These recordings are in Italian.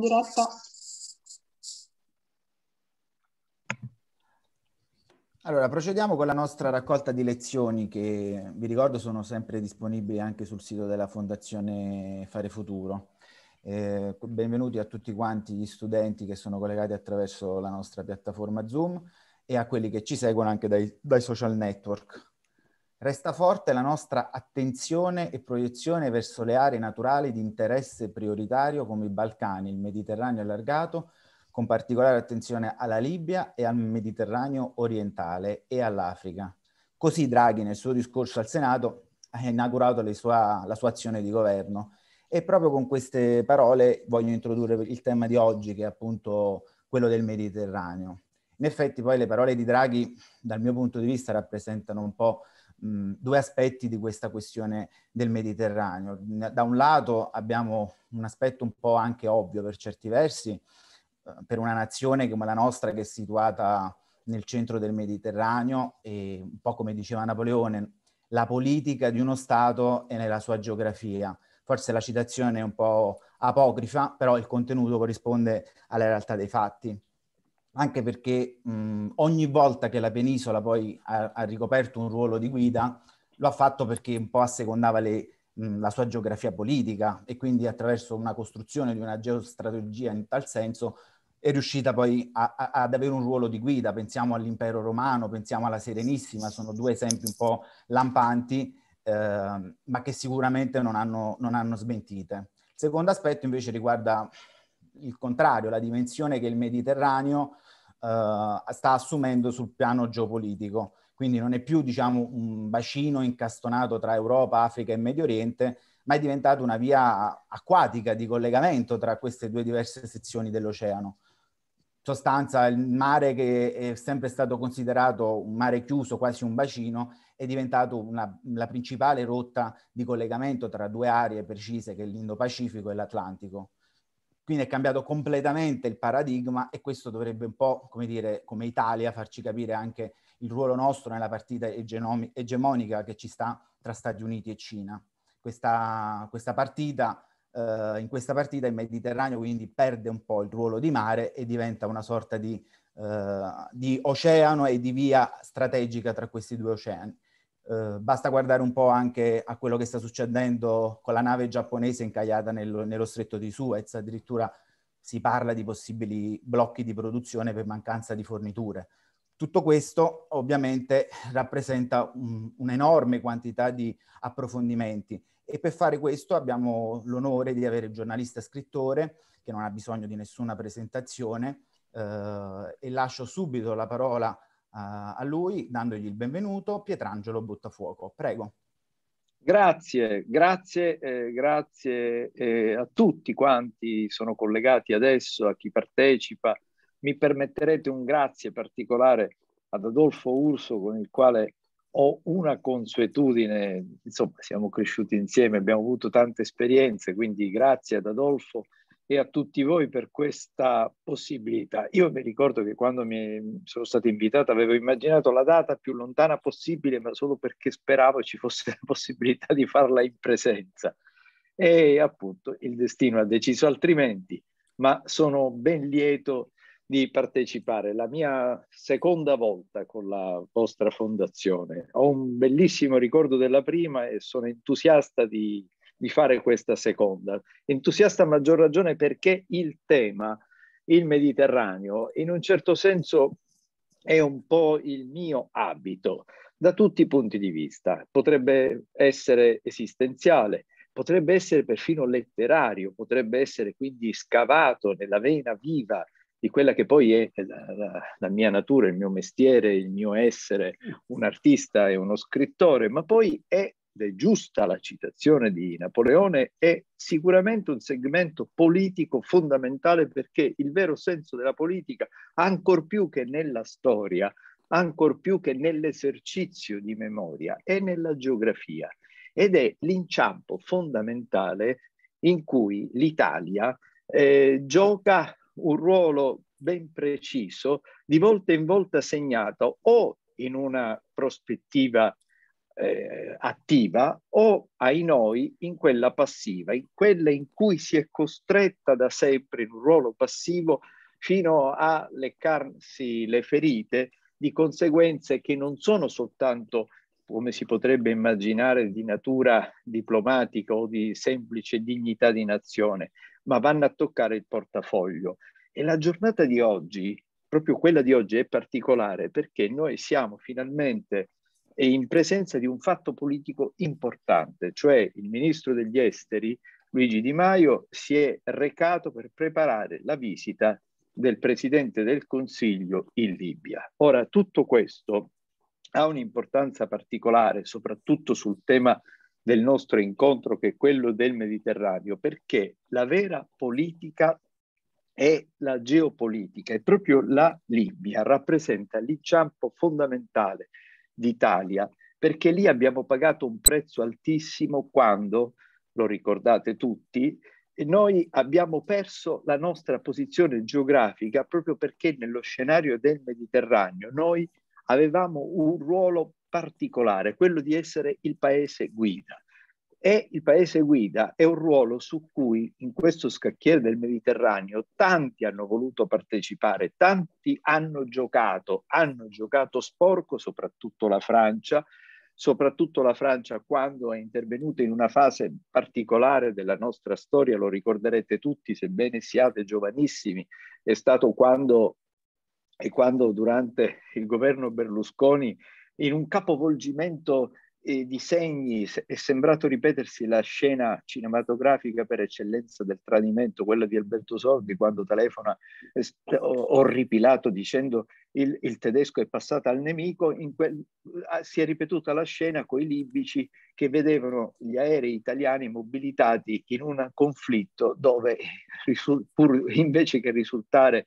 diretta. Allora, procediamo con la nostra raccolta di lezioni che vi ricordo sono sempre disponibili anche sul sito della Fondazione Fare Futuro. Eh, benvenuti a tutti quanti gli studenti che sono collegati attraverso la nostra piattaforma Zoom e a quelli che ci seguono anche dai, dai social network. Resta forte la nostra attenzione e proiezione verso le aree naturali di interesse prioritario come i Balcani, il Mediterraneo allargato, con particolare attenzione alla Libia e al Mediterraneo orientale e all'Africa. Così Draghi nel suo discorso al Senato ha inaugurato sua, la sua azione di governo e proprio con queste parole voglio introdurre il tema di oggi che è appunto quello del Mediterraneo. In effetti poi le parole di Draghi dal mio punto di vista rappresentano un po' mh, due aspetti di questa questione del Mediterraneo. Da un lato abbiamo un aspetto un po' anche ovvio per certi versi, eh, per una nazione come la nostra che è situata nel centro del Mediterraneo e un po' come diceva Napoleone, la politica di uno Stato è nella sua geografia. Forse la citazione è un po' apocrifa, però il contenuto corrisponde alla realtà dei fatti anche perché mh, ogni volta che la penisola poi ha, ha, ricoperto un ruolo di guida, lo ha fatto perché un po' assecondava le, mh, la sua geografia politica e quindi attraverso una costruzione di una geostrategia in tal senso è riuscita poi a, a, ad avere un ruolo di guida. Pensiamo all'impero romano, pensiamo alla Serenissima, sono due esempi un po' lampanti, eh, ma che sicuramente non hanno, non hanno smentite. Il secondo aspetto invece riguarda il contrario, la dimensione che il Mediterraneo eh, sta assumendo sul piano geopolitico. Quindi non è più diciamo, un bacino incastonato tra Europa, Africa e Medio Oriente, ma è diventata una via acquatica di collegamento tra queste due diverse sezioni dell'oceano. In sostanza, il mare che è sempre stato considerato un mare chiuso, quasi un bacino, è diventato una, la principale rotta di collegamento tra due aree precise che è l'Indo-Pacifico e l'Atlantico. Quindi è cambiato completamente il paradigma e questo dovrebbe un po', come dire, come Italia, farci capire anche il ruolo nostro nella partita egenom- egemonica che ci sta tra Stati Uniti e Cina. Questa, questa partita, eh, in questa partita il Mediterraneo quindi perde un po' il ruolo di mare e diventa una sorta di, eh, di oceano e di via strategica tra questi due oceani. Eh, basta guardare un po' anche a quello che sta succedendo con la nave giapponese incagliata nel, nello stretto di Suez, addirittura si parla di possibili blocchi di produzione per mancanza di forniture. Tutto questo ovviamente rappresenta un, un'enorme quantità di approfondimenti e per fare questo abbiamo l'onore di avere il giornalista scrittore che non ha bisogno di nessuna presentazione eh, e lascio subito la parola a lui, dandogli il benvenuto, Pietrangelo Buttafuoco. Prego. Grazie, grazie, eh, grazie eh, a tutti quanti sono collegati adesso, a chi partecipa. Mi permetterete un grazie particolare ad Adolfo Urso con il quale ho una consuetudine, insomma siamo cresciuti insieme, abbiamo avuto tante esperienze, quindi grazie ad Adolfo e a tutti voi per questa possibilità. Io mi ricordo che quando mi sono stata invitata avevo immaginato la data più lontana possibile, ma solo perché speravo ci fosse la possibilità di farla in presenza. E appunto il destino ha deciso altrimenti, ma sono ben lieto di partecipare. La mia seconda volta con la vostra fondazione. Ho un bellissimo ricordo della prima e sono entusiasta di di fare questa seconda. Entusiasta a maggior ragione perché il tema, il Mediterraneo, in un certo senso è un po' il mio abito da tutti i punti di vista. Potrebbe essere esistenziale, potrebbe essere perfino letterario, potrebbe essere quindi scavato nella vena viva di quella che poi è la, la, la, mia natura, il mio mestiere, il mio essere un artista e uno scrittore, ma poi è ed è giusta la citazione di Napoleone, è sicuramente un segmento politico fondamentale perché il vero senso della politica, ancor più che nella storia, ancor più che nell'esercizio di memoria, è nella geografia ed è l'inciampo fondamentale in cui l'Italia eh, gioca un ruolo ben preciso, di volta in volta segnato o in una prospettiva eh, attiva o ai noi in quella passiva, in quella in cui si è costretta da sempre in un ruolo passivo fino a leccarsi le ferite di conseguenze che non sono soltanto come si potrebbe immaginare di natura diplomatica o di semplice dignità di nazione, ma vanno a toccare il portafoglio. E la giornata di oggi, proprio quella di oggi, è particolare perché noi siamo finalmente e in presenza di un fatto politico importante, cioè il ministro degli esteri Luigi Di Maio si è recato per preparare la visita del Presidente del Consiglio in Libia. Ora, tutto questo ha un'importanza particolare, soprattutto sul tema del nostro incontro, che è quello del Mediterraneo, perché la vera politica è la geopolitica e proprio la Libia rappresenta l'inciampo fondamentale d'Italia, perché lì abbiamo pagato un prezzo altissimo quando, lo ricordate tutti, noi abbiamo perso la nostra posizione geografica proprio perché nello scenario del Mediterraneo noi avevamo un ruolo particolare, quello di essere il paese guida e il paese guida è un ruolo su cui in questo scacchiere del Mediterraneo tanti hanno voluto partecipare, tanti hanno giocato, hanno giocato sporco, soprattutto la Francia, soprattutto la Francia quando è intervenuta in una fase particolare della nostra storia, lo ricorderete tutti, sebbene siate giovanissimi, è stato quando, è quando durante il governo Berlusconi in un capovolgimento eh, disegni, è sembrato ripetersi la scena cinematografica per eccellenza del tradimento, quella di Alberto Sordi quando telefona eh, orripilato dicendo il, il tedesco è passato al nemico, in quel, ah, si è ripetuta la scena con i libici che vedevano gli aerei italiani mobilitati in un conflitto dove pur, invece che risultare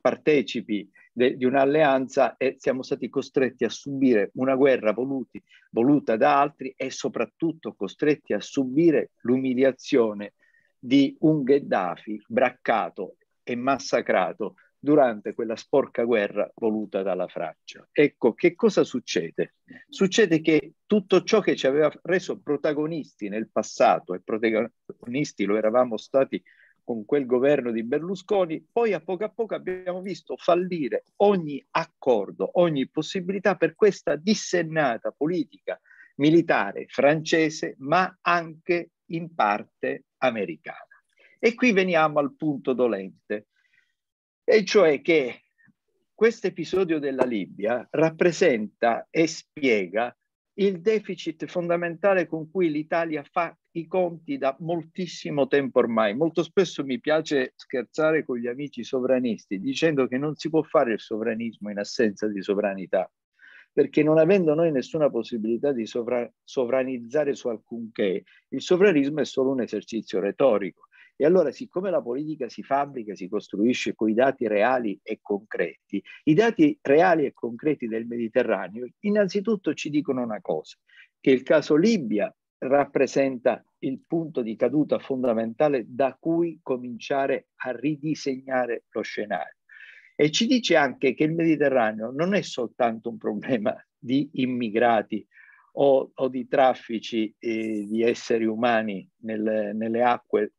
partecipi de, di un'alleanza e siamo stati costretti a subire una guerra voluti, voluta da altri e soprattutto costretti a subire l'umiliazione di un Gheddafi braccato e massacrato durante quella sporca guerra voluta dalla Francia. Ecco, che cosa succede? Succede che tutto ciò che ci aveva reso protagonisti nel passato, e protagonisti lo eravamo stati con quel governo di Berlusconi, poi a poco a poco abbiamo visto fallire ogni accordo, ogni possibilità per questa dissennata politica militare francese, ma anche in parte americana. E qui veniamo al punto dolente, e cioè che questo episodio della Libia rappresenta e spiega il deficit fondamentale con cui l'Italia fa i conti da moltissimo tempo ormai. Molto spesso mi piace scherzare con gli amici sovranisti dicendo che non si può fare il sovranismo in assenza di sovranità, perché non avendo noi nessuna possibilità di sovra- sovranizzare su alcunché, il sovranismo è solo un esercizio retorico. E allora, siccome la politica si fabbrica, si costruisce con i dati reali e concreti, i dati reali e concreti del Mediterraneo innanzitutto ci dicono una cosa, che il caso Libia rappresenta il punto di caduta fondamentale da cui cominciare a ridisegnare lo scenario. E ci dice anche che il Mediterraneo non è soltanto un problema di immigrati o, o di traffici eh, di esseri umani nel, nelle acque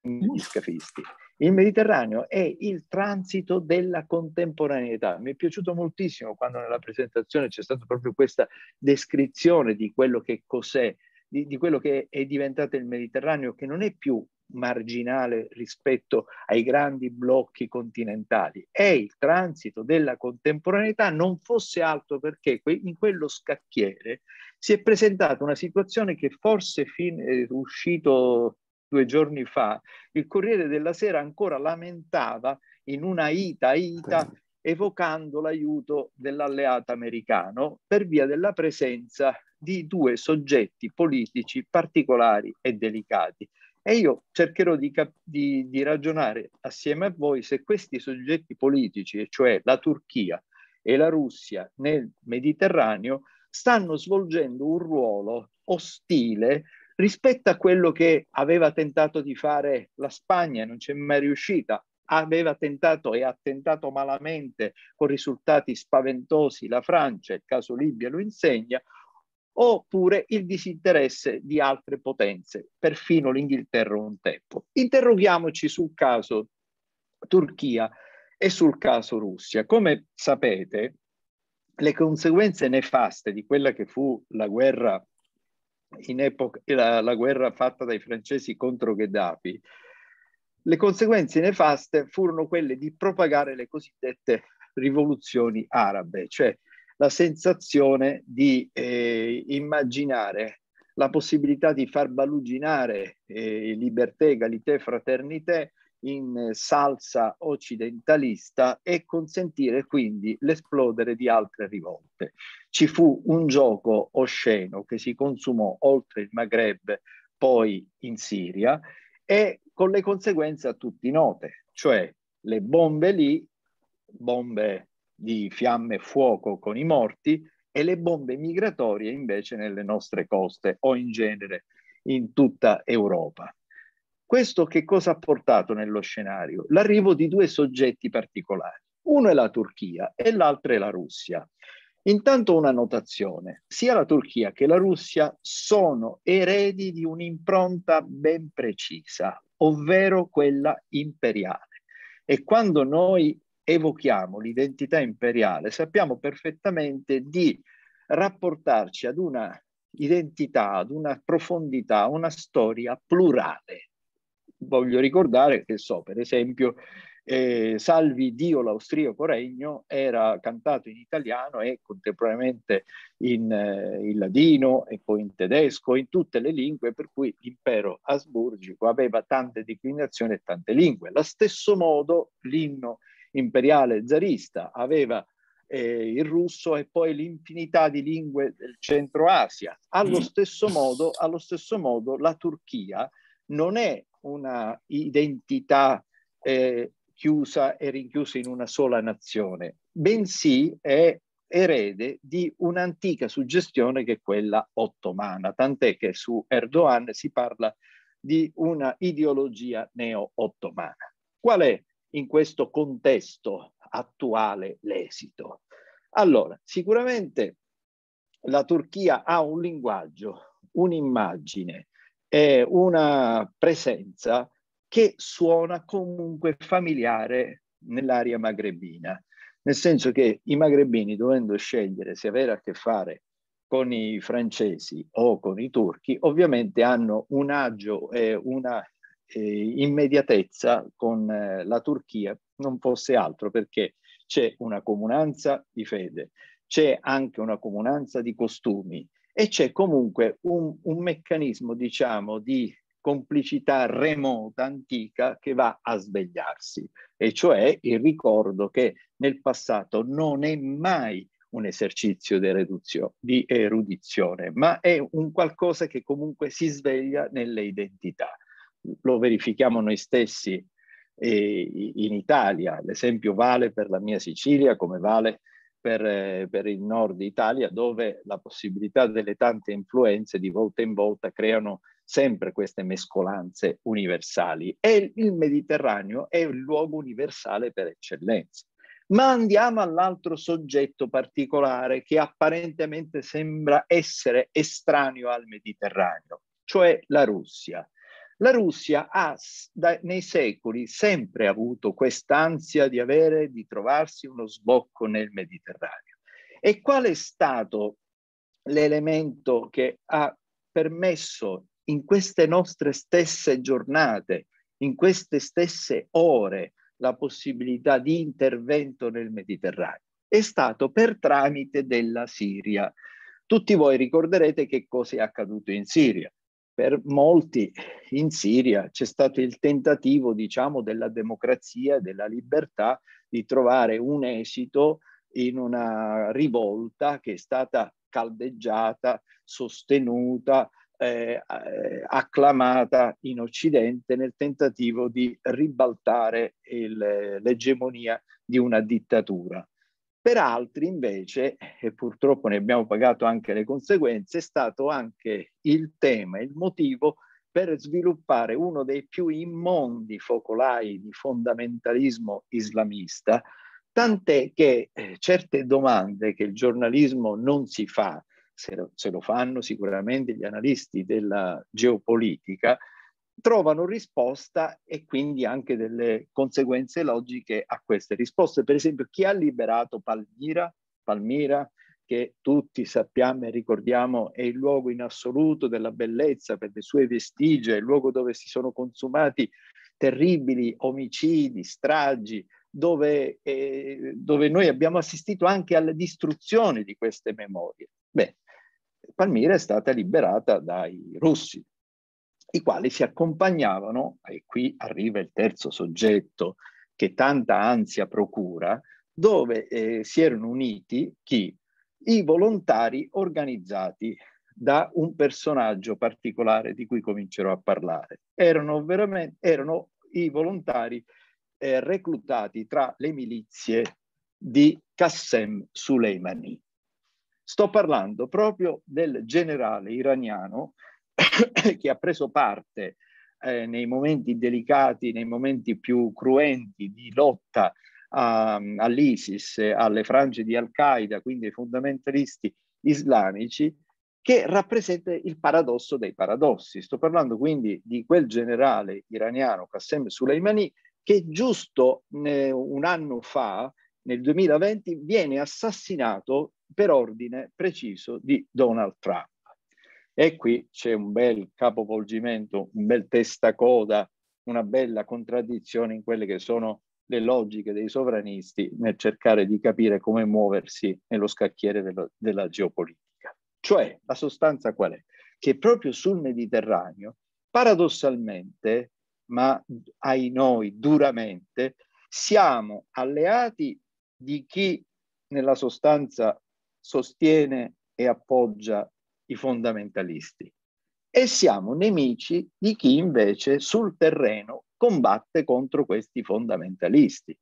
degli scafisti, il Mediterraneo è il transito della contemporaneità. Mi è piaciuto moltissimo quando nella presentazione c'è stata proprio questa descrizione di quello che cos'è, di, di quello che è diventato il Mediterraneo, che non è più marginale rispetto ai grandi blocchi continentali. È il transito della contemporaneità, non fosse altro perché in quello scacchiere si è presentata una situazione che forse fin, è uscito due giorni fa, il Corriere della Sera ancora lamentava in una ita ita evocando l'aiuto dell'alleato americano per via della presenza di due soggetti politici particolari e delicati. E io cercherò di, cap- di, di ragionare assieme a voi se questi soggetti politici, e cioè la Turchia e la Russia nel Mediterraneo, stanno svolgendo un ruolo ostile rispetto a quello che aveva tentato di fare la Spagna e non c'è mai riuscita. Aveva tentato e ha tentato malamente con risultati spaventosi la Francia, il caso Libia lo insegna, oppure il disinteresse di altre potenze, perfino l'Inghilterra un tempo. Interroghiamoci sul caso Turchia e sul caso Russia. Come sapete, le conseguenze nefaste di quella che fu la guerra in epoca, la, la guerra fatta dai francesi contro Gheddafi, le conseguenze nefaste furono quelle di propagare le cosiddette rivoluzioni arabe, cioè la sensazione di eh, immaginare la possibilità di far baluginare eh, libertà, egalità, fraternità in salsa occidentalista e consentire quindi l'esplodere di altre rivolte. Ci fu un gioco osceno che si consumò oltre il Maghreb, poi in Siria, e con le conseguenze a tutti note, cioè le bombe lì, bombe di fiamme e fuoco con i morti, e le bombe migratorie invece nelle nostre coste o in genere in tutta Europa. Questo che cosa ha portato nello scenario? L'arrivo di due soggetti particolari. Uno è la Turchia e l'altro è la Russia. Intanto una notazione, sia la Turchia che la Russia sono eredi di un'impronta ben precisa, ovvero quella imperiale. E quando noi evochiamo l'identità imperiale sappiamo perfettamente di rapportarci ad una identità, ad una profondità, a una storia plurale voglio ricordare che so, per esempio, eh, Salvi Dio l'austriaco regno era cantato in italiano e contemporaneamente in, eh, in, ladino e poi in tedesco, in tutte le lingue, per cui l'impero asburgico aveva tante declinazioni e tante lingue. Allo stesso modo l'inno imperiale zarista aveva eh, il russo e poi l'infinità di lingue del centro Asia. Allo mm. stesso modo, allo stesso modo la Turchia non è una identità eh, chiusa e rinchiusa in una sola nazione, bensì è erede di un'antica suggestione che è quella ottomana, tant'è che su Erdogan si parla di una ideologia neo-ottomana. Qual è in questo contesto attuale l'esito? Allora, sicuramente la Turchia ha un linguaggio, un'immagine, è una presenza che suona comunque familiare nell'area magrebina, nel senso che i magrebini dovendo scegliere se avere a che fare con i francesi o con i turchi, ovviamente hanno un agio e una eh, immediatezza con eh, la Turchia, non fosse altro perché c'è una comunanza di fede, c'è anche una comunanza di costumi, e c'è comunque un, un meccanismo, diciamo, di complicità remota, antica, che va a svegliarsi, e cioè il ricordo che nel passato non è mai un esercizio di erudizione, ma è un qualcosa che comunque si sveglia nelle identità. Lo verifichiamo noi stessi eh, in Italia, l'esempio vale per la mia Sicilia come vale per, eh, per, il nord Italia, dove la possibilità delle tante influenze di volta in volta creano sempre queste mescolanze universali. E il Mediterraneo è il luogo universale per eccellenza. Ma andiamo all'altro soggetto particolare che apparentemente sembra essere estraneo al Mediterraneo, cioè la Russia. La Russia ha da, nei secoli sempre avuto quest'ansia di avere, di trovarsi uno sbocco nel Mediterraneo. E qual è stato l'elemento che ha permesso in queste nostre stesse giornate, in queste stesse ore, la possibilità di intervento nel Mediterraneo? È stato per tramite della Siria. Tutti voi ricorderete che cosa è accaduto in Siria per molti in Siria c'è stato il tentativo, diciamo, della democrazia e della libertà di trovare un esito in una rivolta che è stata caldeggiata, sostenuta, eh, acclamata in Occidente nel tentativo di ribaltare il, l'egemonia di una dittatura. Per altri invece, eh, e purtroppo ne abbiamo pagato anche le conseguenze, è stato anche il tema, il motivo per sviluppare uno dei più immondi focolai di fondamentalismo islamista, tant'è che eh, certe domande che il giornalismo non si fa, se lo, se lo fanno sicuramente gli analisti della geopolitica, trovano risposta e quindi anche delle conseguenze logiche a queste risposte. Per esempio, chi ha liberato Palmira, Palmira che tutti sappiamo e ricordiamo è il luogo in assoluto della bellezza per le sue vestigie, il luogo dove si sono consumati terribili omicidi, stragi, dove, eh, dove noi abbiamo assistito anche alla distruzione di queste memorie. Beh, Palmira è stata liberata dai russi, i quali si accompagnavano, e qui arriva il terzo soggetto che tanta ansia procura, dove eh, si erano uniti chi? I volontari organizzati da un personaggio particolare di cui comincerò a parlare. Erano, erano i volontari eh, reclutati tra le milizie di Qassem Soleimani. Sto parlando proprio del generale iraniano che ha preso parte eh, nei momenti delicati, nei momenti più cruenti di lotta um, all'ISIS, alle frange di Al-Qaeda, quindi ai fondamentalisti islamici, che rappresenta il paradosso dei paradossi. Sto parlando quindi di quel generale iraniano Qassem Soleimani che giusto eh, un anno fa, nel 2020, viene assassinato per ordine preciso di Donald Trump. E qui c'è un bel capovolgimento, un bel testacoda, una bella contraddizione in quelle che sono le logiche dei sovranisti nel cercare di capire come muoversi nello scacchiere dello, della geopolitica. Cioè, la sostanza qual è? Che proprio sul Mediterraneo, paradossalmente, ma ai noi duramente, siamo alleati di chi nella sostanza sostiene e appoggia i fondamentalisti e siamo nemici di chi invece sul terreno combatte contro questi fondamentalisti.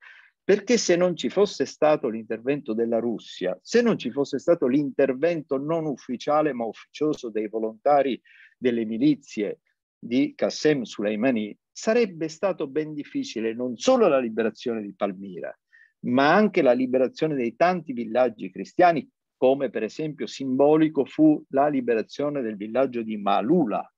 Perché se non ci fosse stato l'intervento della Russia, se non ci fosse stato l'intervento non ufficiale ma ufficioso dei volontari delle milizie di Qassem Soleimani, sarebbe stato ben difficile non solo la liberazione di Palmira, ma anche la liberazione dei tanti villaggi cristiani come per esempio simbolico fu la liberazione del villaggio di Malula,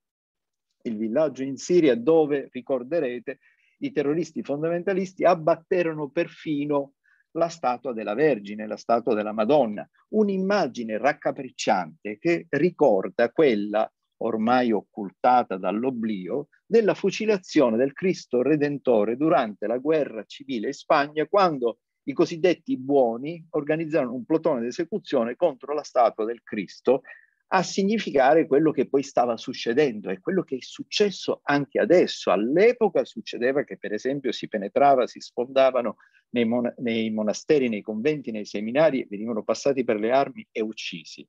il villaggio in Siria dove, ricorderete, i terroristi fondamentalisti abbatterono perfino la statua della Vergine, la statua della Madonna, un'immagine raccapricciante che ricorda quella ormai occultata dall'oblio, della fucilazione del Cristo Redentore durante la guerra civile in Spagna, quando i cosiddetti buoni organizzarono un plotone d'esecuzione contro la statua del Cristo a significare quello che poi stava succedendo e quello che è successo anche adesso. All'epoca succedeva che per esempio si penetrava, si sfondavano nei, mon- nei monasteri, nei conventi, nei seminari, venivano passati per le armi e uccisi.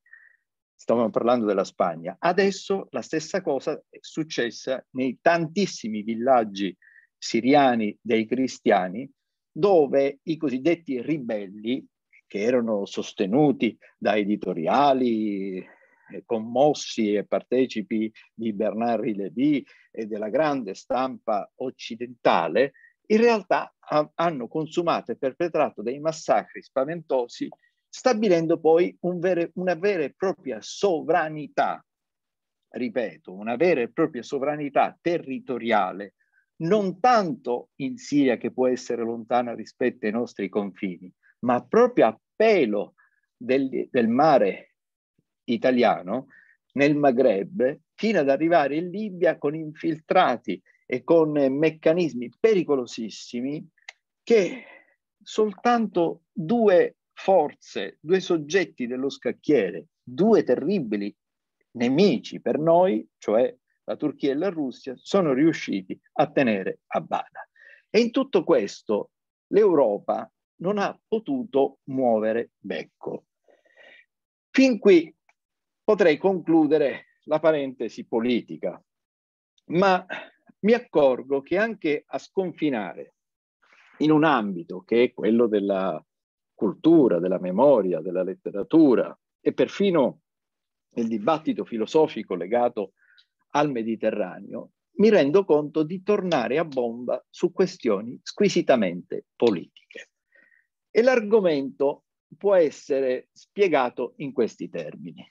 Stavamo parlando della Spagna. Adesso la stessa cosa è successa nei tantissimi villaggi siriani dei cristiani dove i cosiddetti ribelli, che erano sostenuti da editoriali eh, commossi e partecipi di Bernard Rilevy e della grande stampa occidentale, in realtà hanno consumato e perpetrato dei massacri spaventosi, stabilendo poi un vere, una vera e propria sovranità, ripeto, una vera e propria sovranità territoriale non tanto in Siria che può essere lontana rispetto ai nostri confini, ma proprio a pelo del, del mare italiano nel Maghreb fino ad arrivare in Libia con infiltrati e con meccanismi pericolosissimi che soltanto due forze, due soggetti dello scacchiere, due terribili nemici per noi, cioè la Turchia e la Russia sono riusciti a tenere a bada. E in tutto questo l'Europa non ha potuto muovere becco. Fin qui potrei concludere la parentesi politica, ma mi accorgo che anche a sconfinare in un ambito che è quello della cultura, della memoria, della letteratura e perfino il dibattito filosofico legato al Mediterraneo, mi rendo conto di tornare a bomba su questioni squisitamente politiche. E l'argomento può essere spiegato in questi termini.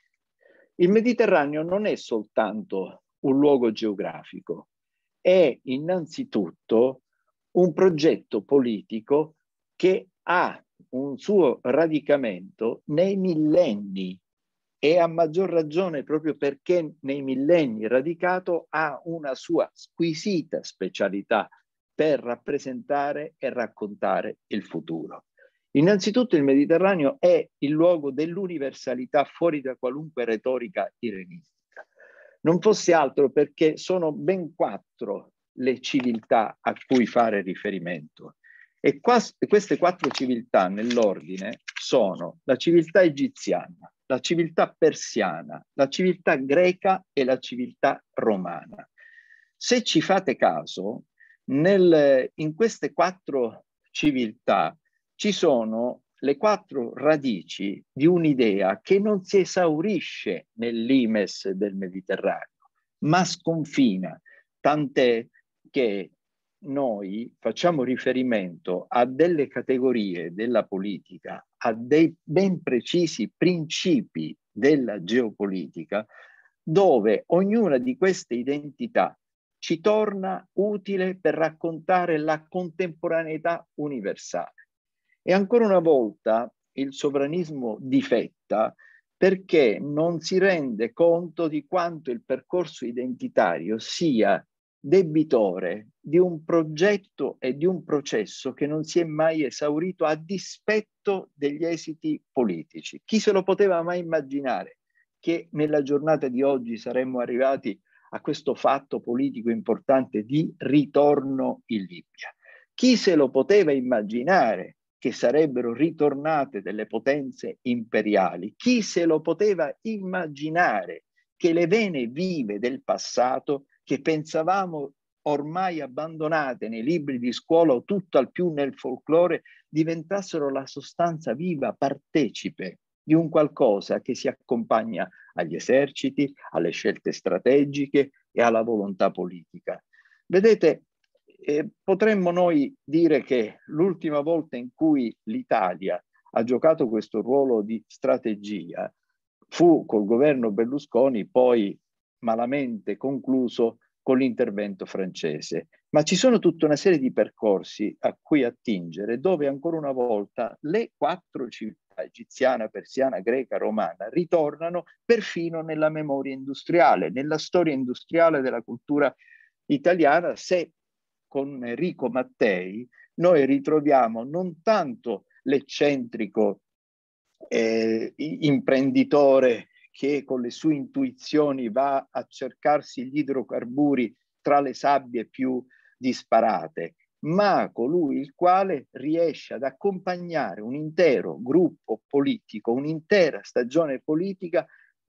Il Mediterraneo non è soltanto un luogo geografico, è innanzitutto un progetto politico che ha un suo radicamento nei millenni e a maggior ragione proprio perché nei millenni radicato ha una sua squisita specialità per rappresentare e raccontare il futuro. Innanzitutto il Mediterraneo è il luogo dell'universalità fuori da qualunque retorica irenistica. Non fosse altro perché sono ben quattro le civiltà a cui fare riferimento. E queste quattro civiltà nell'ordine sono la civiltà egiziana, la civiltà persiana, la civiltà greca e la civiltà romana. Se ci fate caso, nel, in queste quattro civiltà ci sono le quattro radici di un'idea che non si esaurisce nell'imes del Mediterraneo, ma sconfina, tant'è che noi facciamo riferimento a delle categorie della politica, a dei ben precisi principi della geopolitica, dove ognuna di queste identità ci torna utile per raccontare la contemporaneità universale. E ancora una volta il sovranismo difetta perché non si rende conto di quanto il percorso identitario sia debitore di un progetto e di un processo che non si è mai esaurito a dispetto degli esiti politici. Chi se lo poteva mai immaginare che nella giornata di oggi saremmo arrivati a questo fatto politico importante di ritorno in Libia? Chi se lo poteva immaginare che sarebbero ritornate delle potenze imperiali? Chi se lo poteva immaginare che le vene vive del passato che pensavamo ormai abbandonate nei libri di scuola o tutto al più nel folklore, diventassero la sostanza viva, partecipe di un qualcosa che si accompagna agli eserciti, alle scelte strategiche e alla volontà politica. Vedete, eh, potremmo noi dire che l'ultima volta in cui l'Italia ha giocato questo ruolo di strategia fu col governo Berlusconi poi malamente concluso con l'intervento francese. Ma ci sono tutta una serie di percorsi a cui attingere dove ancora una volta le quattro città egiziana, persiana, greca, romana ritornano perfino nella memoria industriale, nella storia industriale della cultura italiana, se con Enrico Mattei noi ritroviamo non tanto l'eccentrico eh, imprenditore che con le sue intuizioni va a cercarsi gli idrocarburi tra le sabbie più disparate, ma colui il quale riesce ad accompagnare un intero gruppo politico, un'intera stagione politica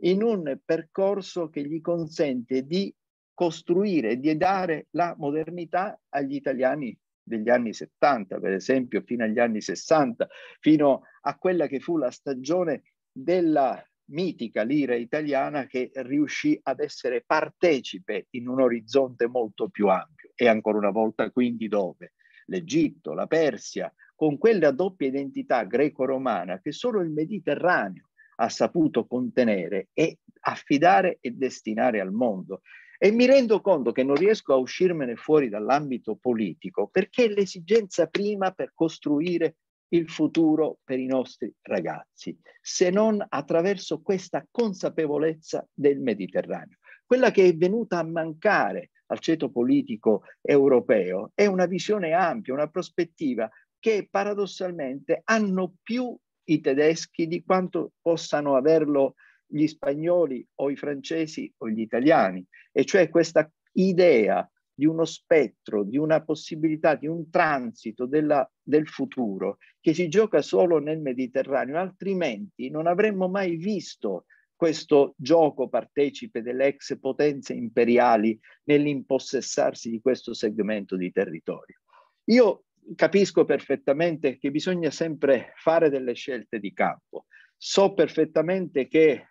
in un percorso che gli consente di costruire, di dare la modernità agli italiani degli anni 70, per esempio, fino agli anni 60, fino a quella che fu la stagione della mitica lira italiana che riuscì ad essere partecipe in un orizzonte molto più ampio e ancora una volta quindi dove l'Egitto, la Persia, con quella doppia identità greco-romana che solo il Mediterraneo ha saputo contenere e affidare e destinare al mondo. E mi rendo conto che non riesco a uscirmene fuori dall'ambito politico perché l'esigenza prima per costruire il futuro per i nostri ragazzi, se non attraverso questa consapevolezza del Mediterraneo. Quella che è venuta a mancare al ceto politico europeo è una visione ampia, una prospettiva che paradossalmente hanno più i tedeschi di quanto possano averlo gli spagnoli o i francesi o gli italiani, e cioè questa idea di uno spettro, di una possibilità, di un transito della, del futuro che si gioca solo nel Mediterraneo, altrimenti non avremmo mai visto questo gioco partecipe delle ex potenze imperiali nell'impossessarsi di questo segmento di territorio. Io capisco perfettamente che bisogna sempre fare delle scelte di campo, so perfettamente che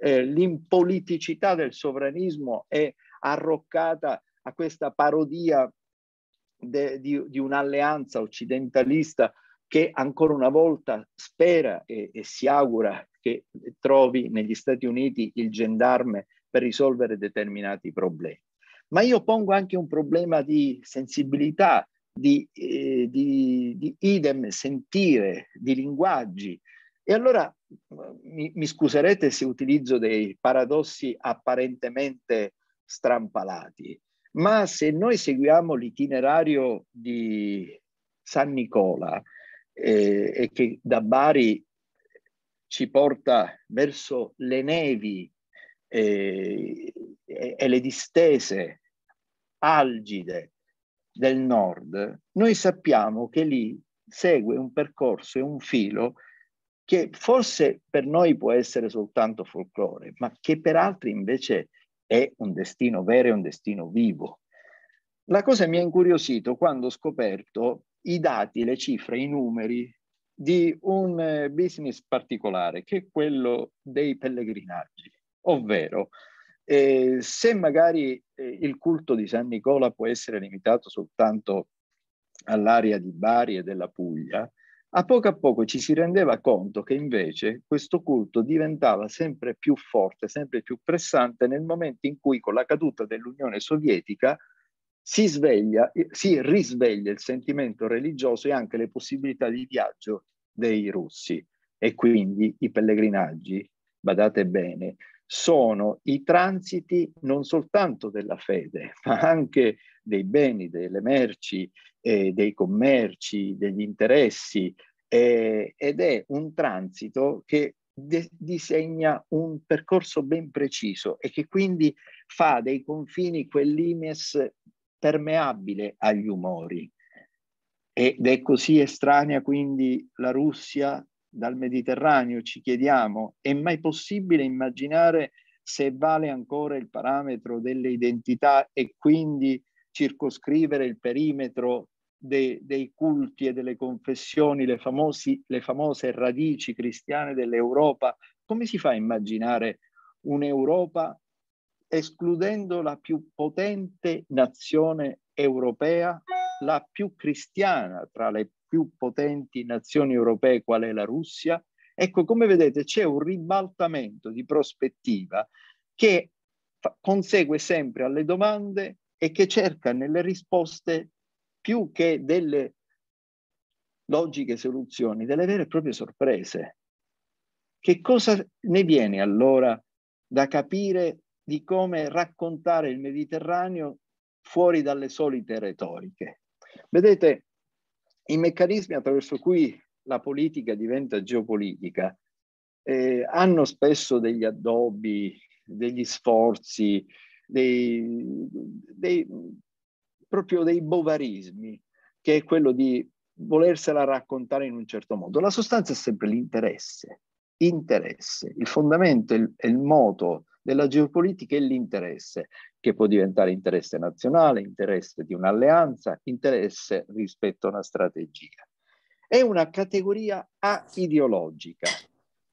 eh, l'impoliticità eh, del sovranismo è arroccata a questa parodia de, di, di un'alleanza occidentalista che ancora una volta spera e, e, si augura che trovi negli Stati Uniti il gendarme per risolvere determinati problemi. Ma io pongo anche un problema di sensibilità, di, eh, di, di idem sentire, di linguaggi. E allora mi, mi scuserete se utilizzo dei paradossi apparentemente strampalati, ma se noi seguiamo l'itinerario di San Nicola eh, e che da Bari ci porta verso le nevi eh, e, e le distese algide del nord, noi sappiamo che lì segue un percorso e un filo che forse per noi può essere soltanto folklore, ma che per altri invece è un destino vero, è un destino vivo. La cosa mi ha incuriosito quando ho scoperto i dati, le cifre, i numeri di un eh, business particolare, che è quello dei pellegrinaggi, ovvero eh, se magari eh, il culto di San Nicola può essere limitato soltanto all'area di Bari e della Puglia, a poco a poco ci si rendeva conto che invece questo culto diventava sempre più forte, sempre più pressante nel momento in cui con la caduta dell'Unione Sovietica si, sveglia, eh, si risveglia il sentimento religioso e anche le possibilità di viaggio dei russi e quindi i pellegrinaggi, badate bene, sono i transiti non soltanto della fede, ma anche dei beni, delle merci, eh, dei commerci, degli interessi, eh, ed è un transito che de- disegna un percorso ben preciso e che quindi fa dei confini quell'imes permeabile agli umori. Ed è così estranea quindi la Russia dal Mediterraneo ci chiediamo, è mai possibile immaginare se vale ancora il parametro delle identità e quindi circoscrivere il perimetro dei, dei culti e delle confessioni, le, famosi, le famose radici cristiane dell'Europa? Come si fa a immaginare un'Europa escludendo la più potente nazione europea, la più cristiana tra le più potenti nazioni europee qual è la Russia. Ecco, come vedete c'è un ribaltamento di prospettiva che fa- consegue sempre alle domande e che cerca nelle risposte più che delle logiche soluzioni, delle vere e proprie sorprese. Che cosa ne viene allora da capire di come raccontare il Mediterraneo fuori dalle solite retoriche? Vedete, i meccanismi attraverso cui la politica diventa geopolitica eh, hanno spesso degli addobbi, degli sforzi, dei, dei, proprio dei bovarismi, che è quello di volersela raccontare in un certo modo. La sostanza è sempre l'interesse, interesse, il fondamento e il, il moto della geopolitica è l'interesse, che può diventare interesse nazionale, interesse di un'alleanza, interesse rispetto a una strategia. È una categoria ideologica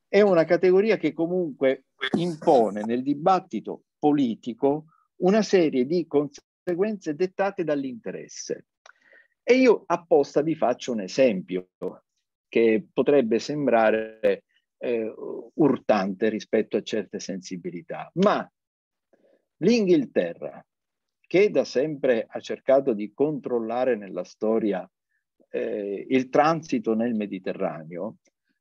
è una categoria che comunque impone nel dibattito politico una serie di conseguenze dettate dall'interesse. E io apposta vi faccio un esempio che potrebbe sembrare eh, urtante rispetto a certe sensibilità. Ma l'Inghilterra, che da sempre ha cercato di controllare nella storia eh, il transito nel Mediterraneo,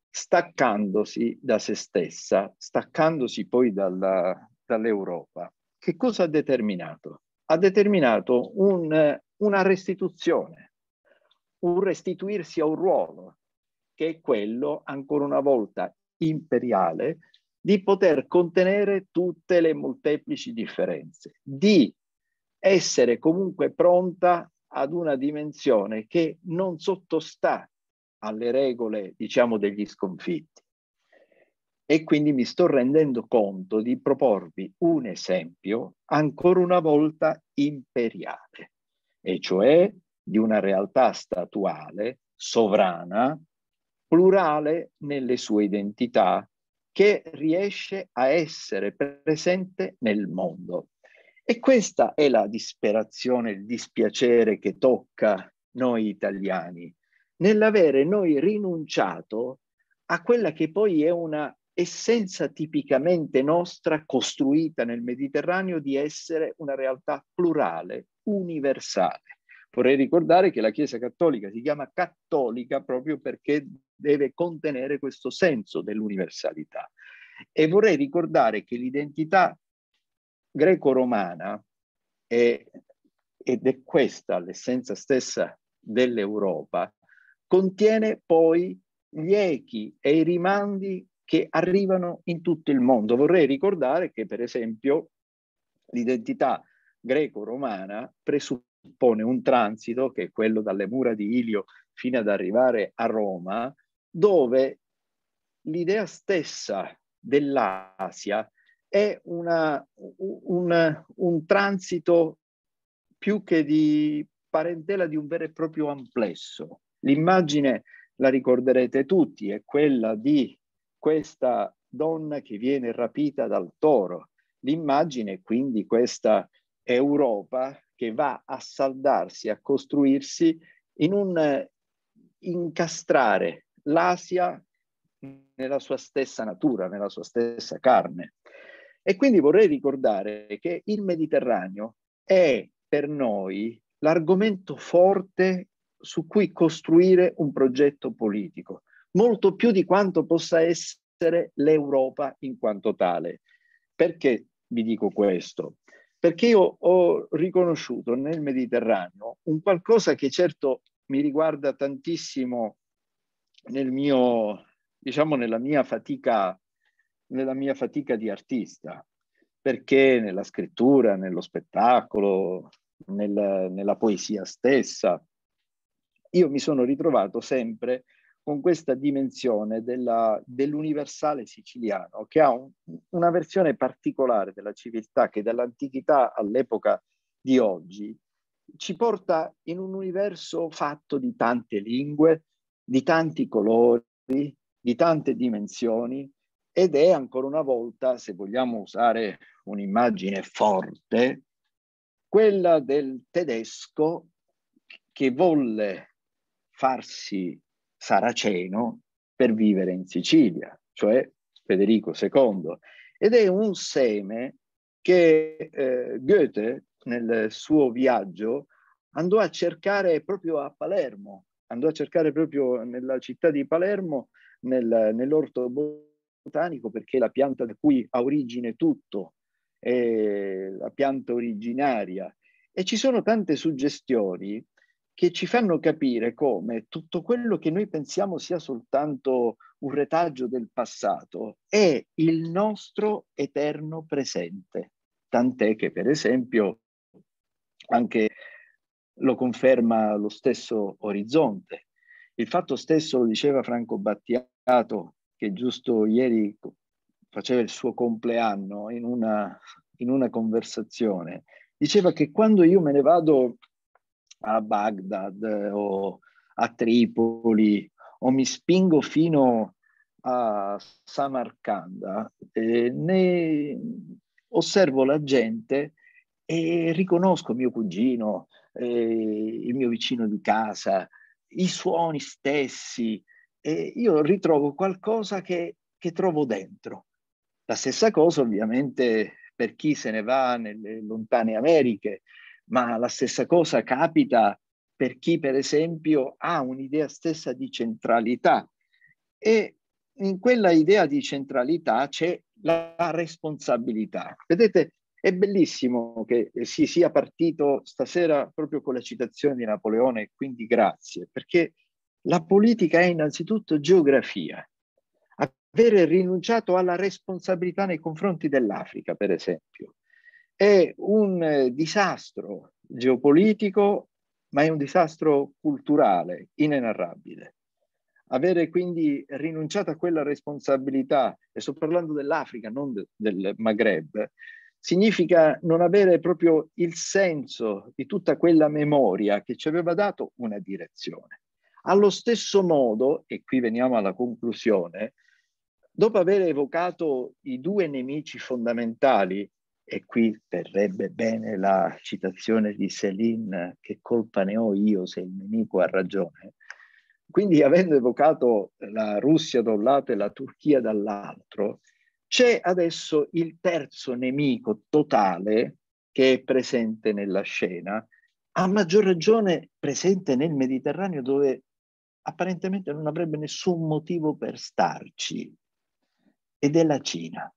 staccandosi da se stessa, staccandosi poi dalla, dall'Europa, che cosa ha determinato? Ha determinato un, una restituzione, un restituirsi a un ruolo, che è quello, ancora una volta, imperiale di poter contenere tutte le molteplici differenze, di essere comunque pronta ad una dimensione che non sottostà alle regole, diciamo, degli sconfitti. E quindi mi sto rendendo conto di proporvi un esempio ancora una volta imperiale, e cioè di una realtà statuale, sovrana, plurale nelle sue identità, che riesce a essere presente nel mondo. E questa è la disperazione, il dispiacere che tocca noi italiani, nell'avere noi rinunciato a quella che poi è una essenza tipicamente nostra, costruita nel Mediterraneo, di essere una realtà plurale, universale. Vorrei ricordare che la Chiesa Cattolica si chiama cattolica proprio perché deve contenere questo senso dell'universalità. E vorrei ricordare che l'identità greco-romana è, ed è questa l'essenza stessa dell'Europa, contiene poi gli echi e i rimandi che arrivano in tutto il mondo. Vorrei ricordare che, per esempio, l'identità greco-romana presuppone un transito che è quello dalle mura di Ilio fino ad arrivare a Roma, dove l'idea stessa dell'Asia è una, un, un, transito più che di parentela di un vero e proprio amplesso. L'immagine, la ricorderete tutti, è quella di questa donna che viene rapita dal toro. L'immagine è quindi questa Europa che va a saldarsi, a costruirsi in un eh, incastrare l'Asia nella sua stessa natura, nella sua stessa carne. E quindi vorrei ricordare che il Mediterraneo è per noi l'argomento forte su cui costruire un progetto politico, molto più di quanto possa essere l'Europa in quanto tale. Perché vi dico questo? Perché io ho riconosciuto nel Mediterraneo un qualcosa che certo mi riguarda tantissimo nel mio, diciamo, nella mia fatica, nella mia fatica di artista, perché nella scrittura, nello spettacolo, nel, nella poesia stessa, io mi sono ritrovato sempre con questa dimensione della, dell'universale siciliano, che ha un, una versione particolare della civiltà che dall'antichità all'epoca di oggi ci porta in un universo fatto di tante lingue, di tanti colori, di tante dimensioni ed è ancora una volta, se vogliamo usare un'immagine forte, quella del tedesco che volle farsi saraceno per vivere in Sicilia, cioè Federico II. Ed è un seme che eh, Goethe nel suo viaggio andò a cercare proprio a Palermo, andò a cercare proprio nella città di Palermo, nel, nell'orto botanico, perché la pianta da cui ha origine tutto è la pianta originaria. E ci sono tante suggestioni che ci fanno capire come tutto quello che noi pensiamo sia soltanto un retaggio del passato è il nostro eterno presente. Tant'è che, per esempio, anche lo conferma lo stesso Orizzonte. Il fatto stesso lo diceva Franco Battiato, che giusto ieri faceva il suo compleanno in una, in una conversazione. Diceva che quando io me ne vado a Baghdad o a Tripoli o mi spingo fino a Samarcanda, eh, ne osservo la gente e riconosco mio cugino, eh, il mio vicino di casa, i suoni stessi, eh, io ritrovo qualcosa che, che, trovo dentro. La stessa cosa ovviamente per chi se ne va nelle lontane Americhe, ma la stessa cosa capita per chi per esempio ha un'idea stessa di centralità e in quella idea di centralità c'è la responsabilità. Vedete, è bellissimo che si sia partito stasera proprio con la citazione di Napoleone, quindi grazie, perché la politica è innanzitutto geografia. Avere rinunciato alla responsabilità nei confronti dell'Africa, per esempio, è un eh, disastro geopolitico, ma è un disastro culturale inenarrabile. Avere quindi rinunciato a quella responsabilità, e sto parlando dell'Africa, non de- del Maghreb, significa non avere proprio il senso di tutta quella memoria che ci aveva dato una direzione. Allo stesso modo, e qui veniamo alla conclusione, dopo aver evocato i due nemici fondamentali, e qui verrebbe bene la citazione di Céline, che colpa ne ho io se il nemico ha ragione, quindi avendo evocato la Russia da un lato e la Turchia dall'altro, c'è adesso il terzo nemico totale che è presente nella scena, a maggior ragione presente nel Mediterraneo dove apparentemente non avrebbe nessun motivo per starci, ed è la Cina.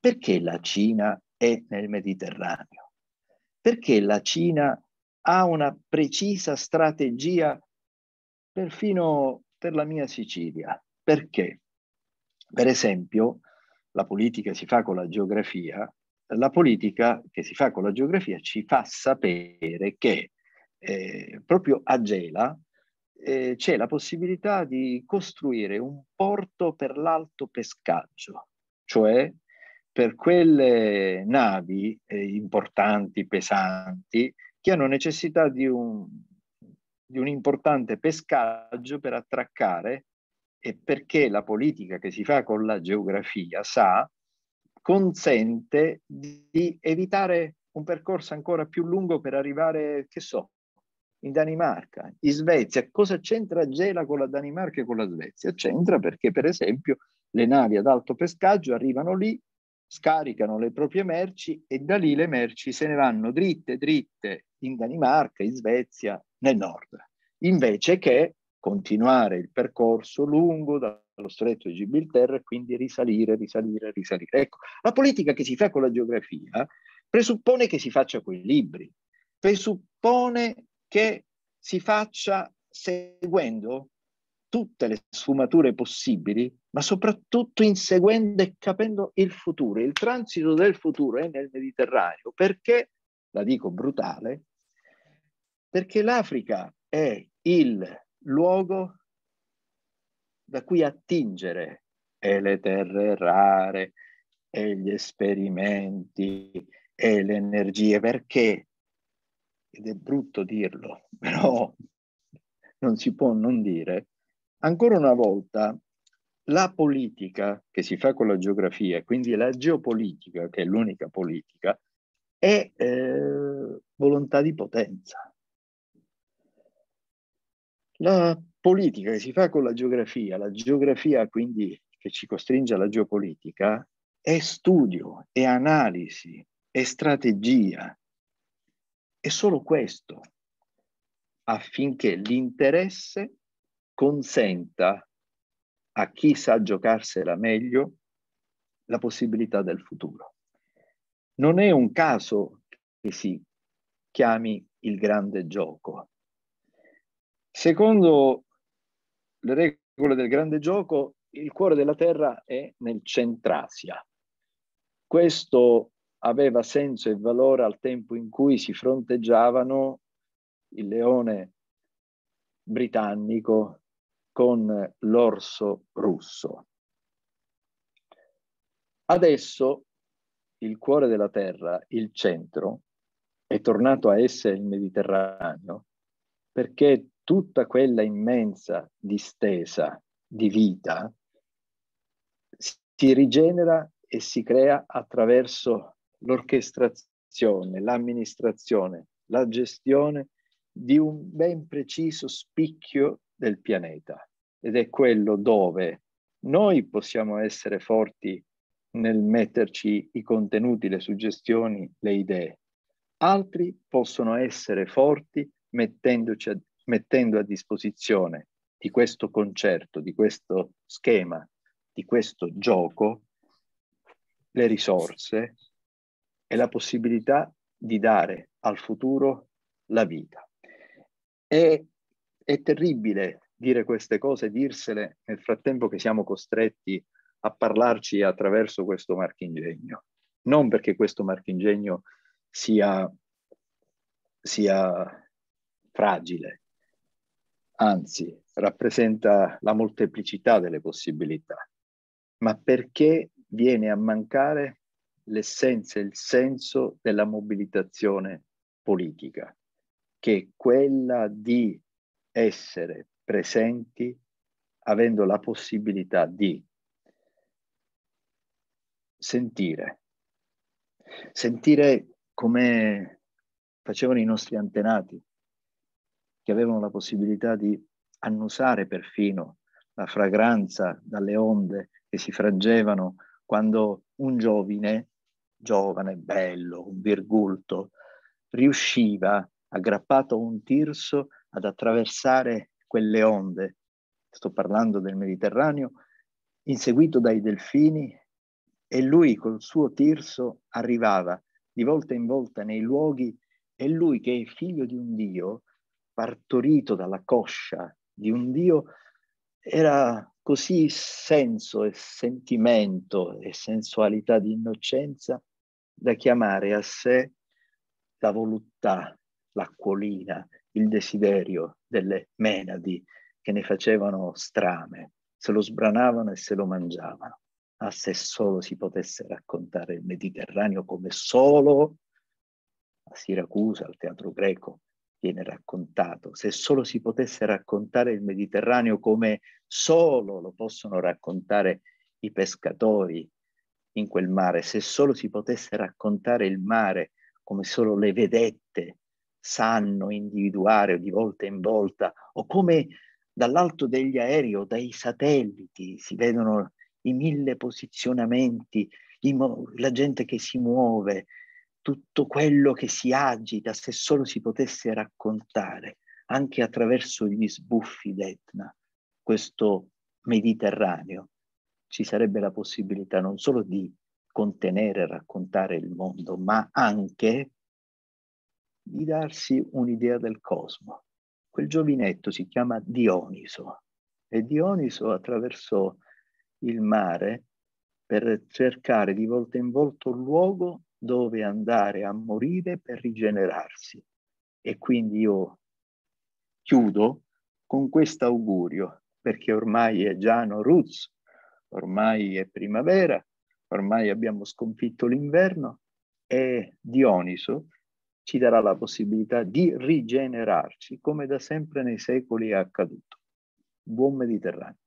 Perché la Cina è nel Mediterraneo? Perché la Cina ha una precisa strategia perfino per la mia Sicilia? Perché, per esempio, la politica si fa con la geografia, la politica che si fa con la geografia ci fa sapere che eh, proprio a Gela eh, c'è la possibilità di costruire un porto per l'alto pescaggio, cioè per quelle navi eh, importanti, pesanti, che hanno necessità di un, di un importante pescaggio per attraccare e perché la politica che si fa con la geografia sa consente di evitare un percorso ancora più lungo per arrivare, che so, in Danimarca, in Svezia. Cosa c'entra Gela con la Danimarca e con la Svezia? C'entra perché, per esempio, le navi ad alto pescaggio arrivano lì, scaricano le proprie merci e da lì le merci se ne vanno dritte, dritte in Danimarca, in Svezia, nel nord. Invece che continuare il percorso lungo dallo stretto di Gibilterra e quindi risalire, risalire, risalire. Ecco, la politica che si fa con la geografia presuppone che si faccia con i libri, presuppone che si faccia seguendo tutte le sfumature possibili, ma soprattutto inseguendo e capendo il futuro. Il transito del futuro è nel Mediterraneo perché, la dico brutale, perché l'Africa è il luogo da cui attingere e le terre rare e gli esperimenti e le energie perché ed è brutto dirlo però non si può non dire ancora una volta la politica che si fa con la geografia quindi la geopolitica che è l'unica politica è eh, volontà di potenza la politica che si fa con la geografia, la geografia quindi che ci costringe alla geopolitica, è studio, è analisi, è strategia. È solo questo affinché l'interesse consenta a chi sa giocarsela meglio la possibilità del futuro. Non è un caso che si chiami il grande gioco. Secondo le regole del grande gioco, il cuore della Terra è nel Centrasia. Questo aveva senso e valore al tempo in cui si fronteggiavano il leone britannico con l'orso russo. Adesso il cuore della terra, il centro, è tornato a essere il Mediterraneo perché tutta quella immensa distesa di vita si rigenera e si crea attraverso l'orchestrazione, l'amministrazione, la gestione di un ben preciso spicchio del pianeta ed è quello dove noi possiamo essere forti nel metterci i contenuti, le suggestioni, le idee. Altri possono essere forti mettendoci a, mettendo a disposizione di questo concerto, di questo schema, di questo gioco, le risorse e la possibilità di dare al futuro la vita. È, è terribile dire queste cose, dirsele nel frattempo che siamo costretti a parlarci attraverso questo marchingegno. Non perché questo marchingegno sia, sia fragile, anzi rappresenta la molteplicità delle possibilità, ma perché viene a mancare l'essenza, e il senso della mobilitazione politica, che è quella di essere presenti avendo la possibilità di sentire, sentire come facevano i nostri antenati, che avevano la possibilità di annusare perfino la fragranza dalle onde che si fraggevano quando un giovine, giovane, bello, un virgulto, riusciva, aggrappato a un tirso, ad attraversare quelle onde, sto parlando del Mediterraneo, inseguito dai delfini e lui col suo tirso arrivava di volta in volta nei luoghi e lui che è figlio di un Dio partorito dalla coscia di un Dio era così senso e sentimento e sensualità di innocenza da chiamare a sé la voluttà, l'acquolina, il desiderio delle menadi che ne facevano strame, se lo sbranavano e se lo mangiavano. A se solo si potesse raccontare il Mediterraneo come solo a Siracusa, al teatro greco, viene raccontato. Se solo si potesse raccontare il Mediterraneo come solo lo possono raccontare i pescatori in quel mare, se solo si potesse raccontare il mare come solo le vedette sanno individuare di volta in volta, o come dall'alto degli aerei o dai satelliti si vedono i mille posizionamenti, la gente che si muove, tutto quello che si agita, se solo si potesse raccontare, anche attraverso gli sbuffi d'Etna, questo Mediterraneo, ci sarebbe la possibilità non solo di contenere e raccontare il mondo, ma anche di darsi un'idea del cosmo. Quel giovinetto si chiama Dioniso e Dioniso attraversò il mare per cercare di volta in volta un luogo dove andare a morire per rigenerarsi. E quindi io chiudo con questo augurio, perché ormai è Giano Ruz, ormai è primavera, ormai abbiamo sconfitto l'inverno e Dioniso ci darà la possibilità di rigenerarci come da sempre nei secoli è accaduto. Buon Mediterraneo.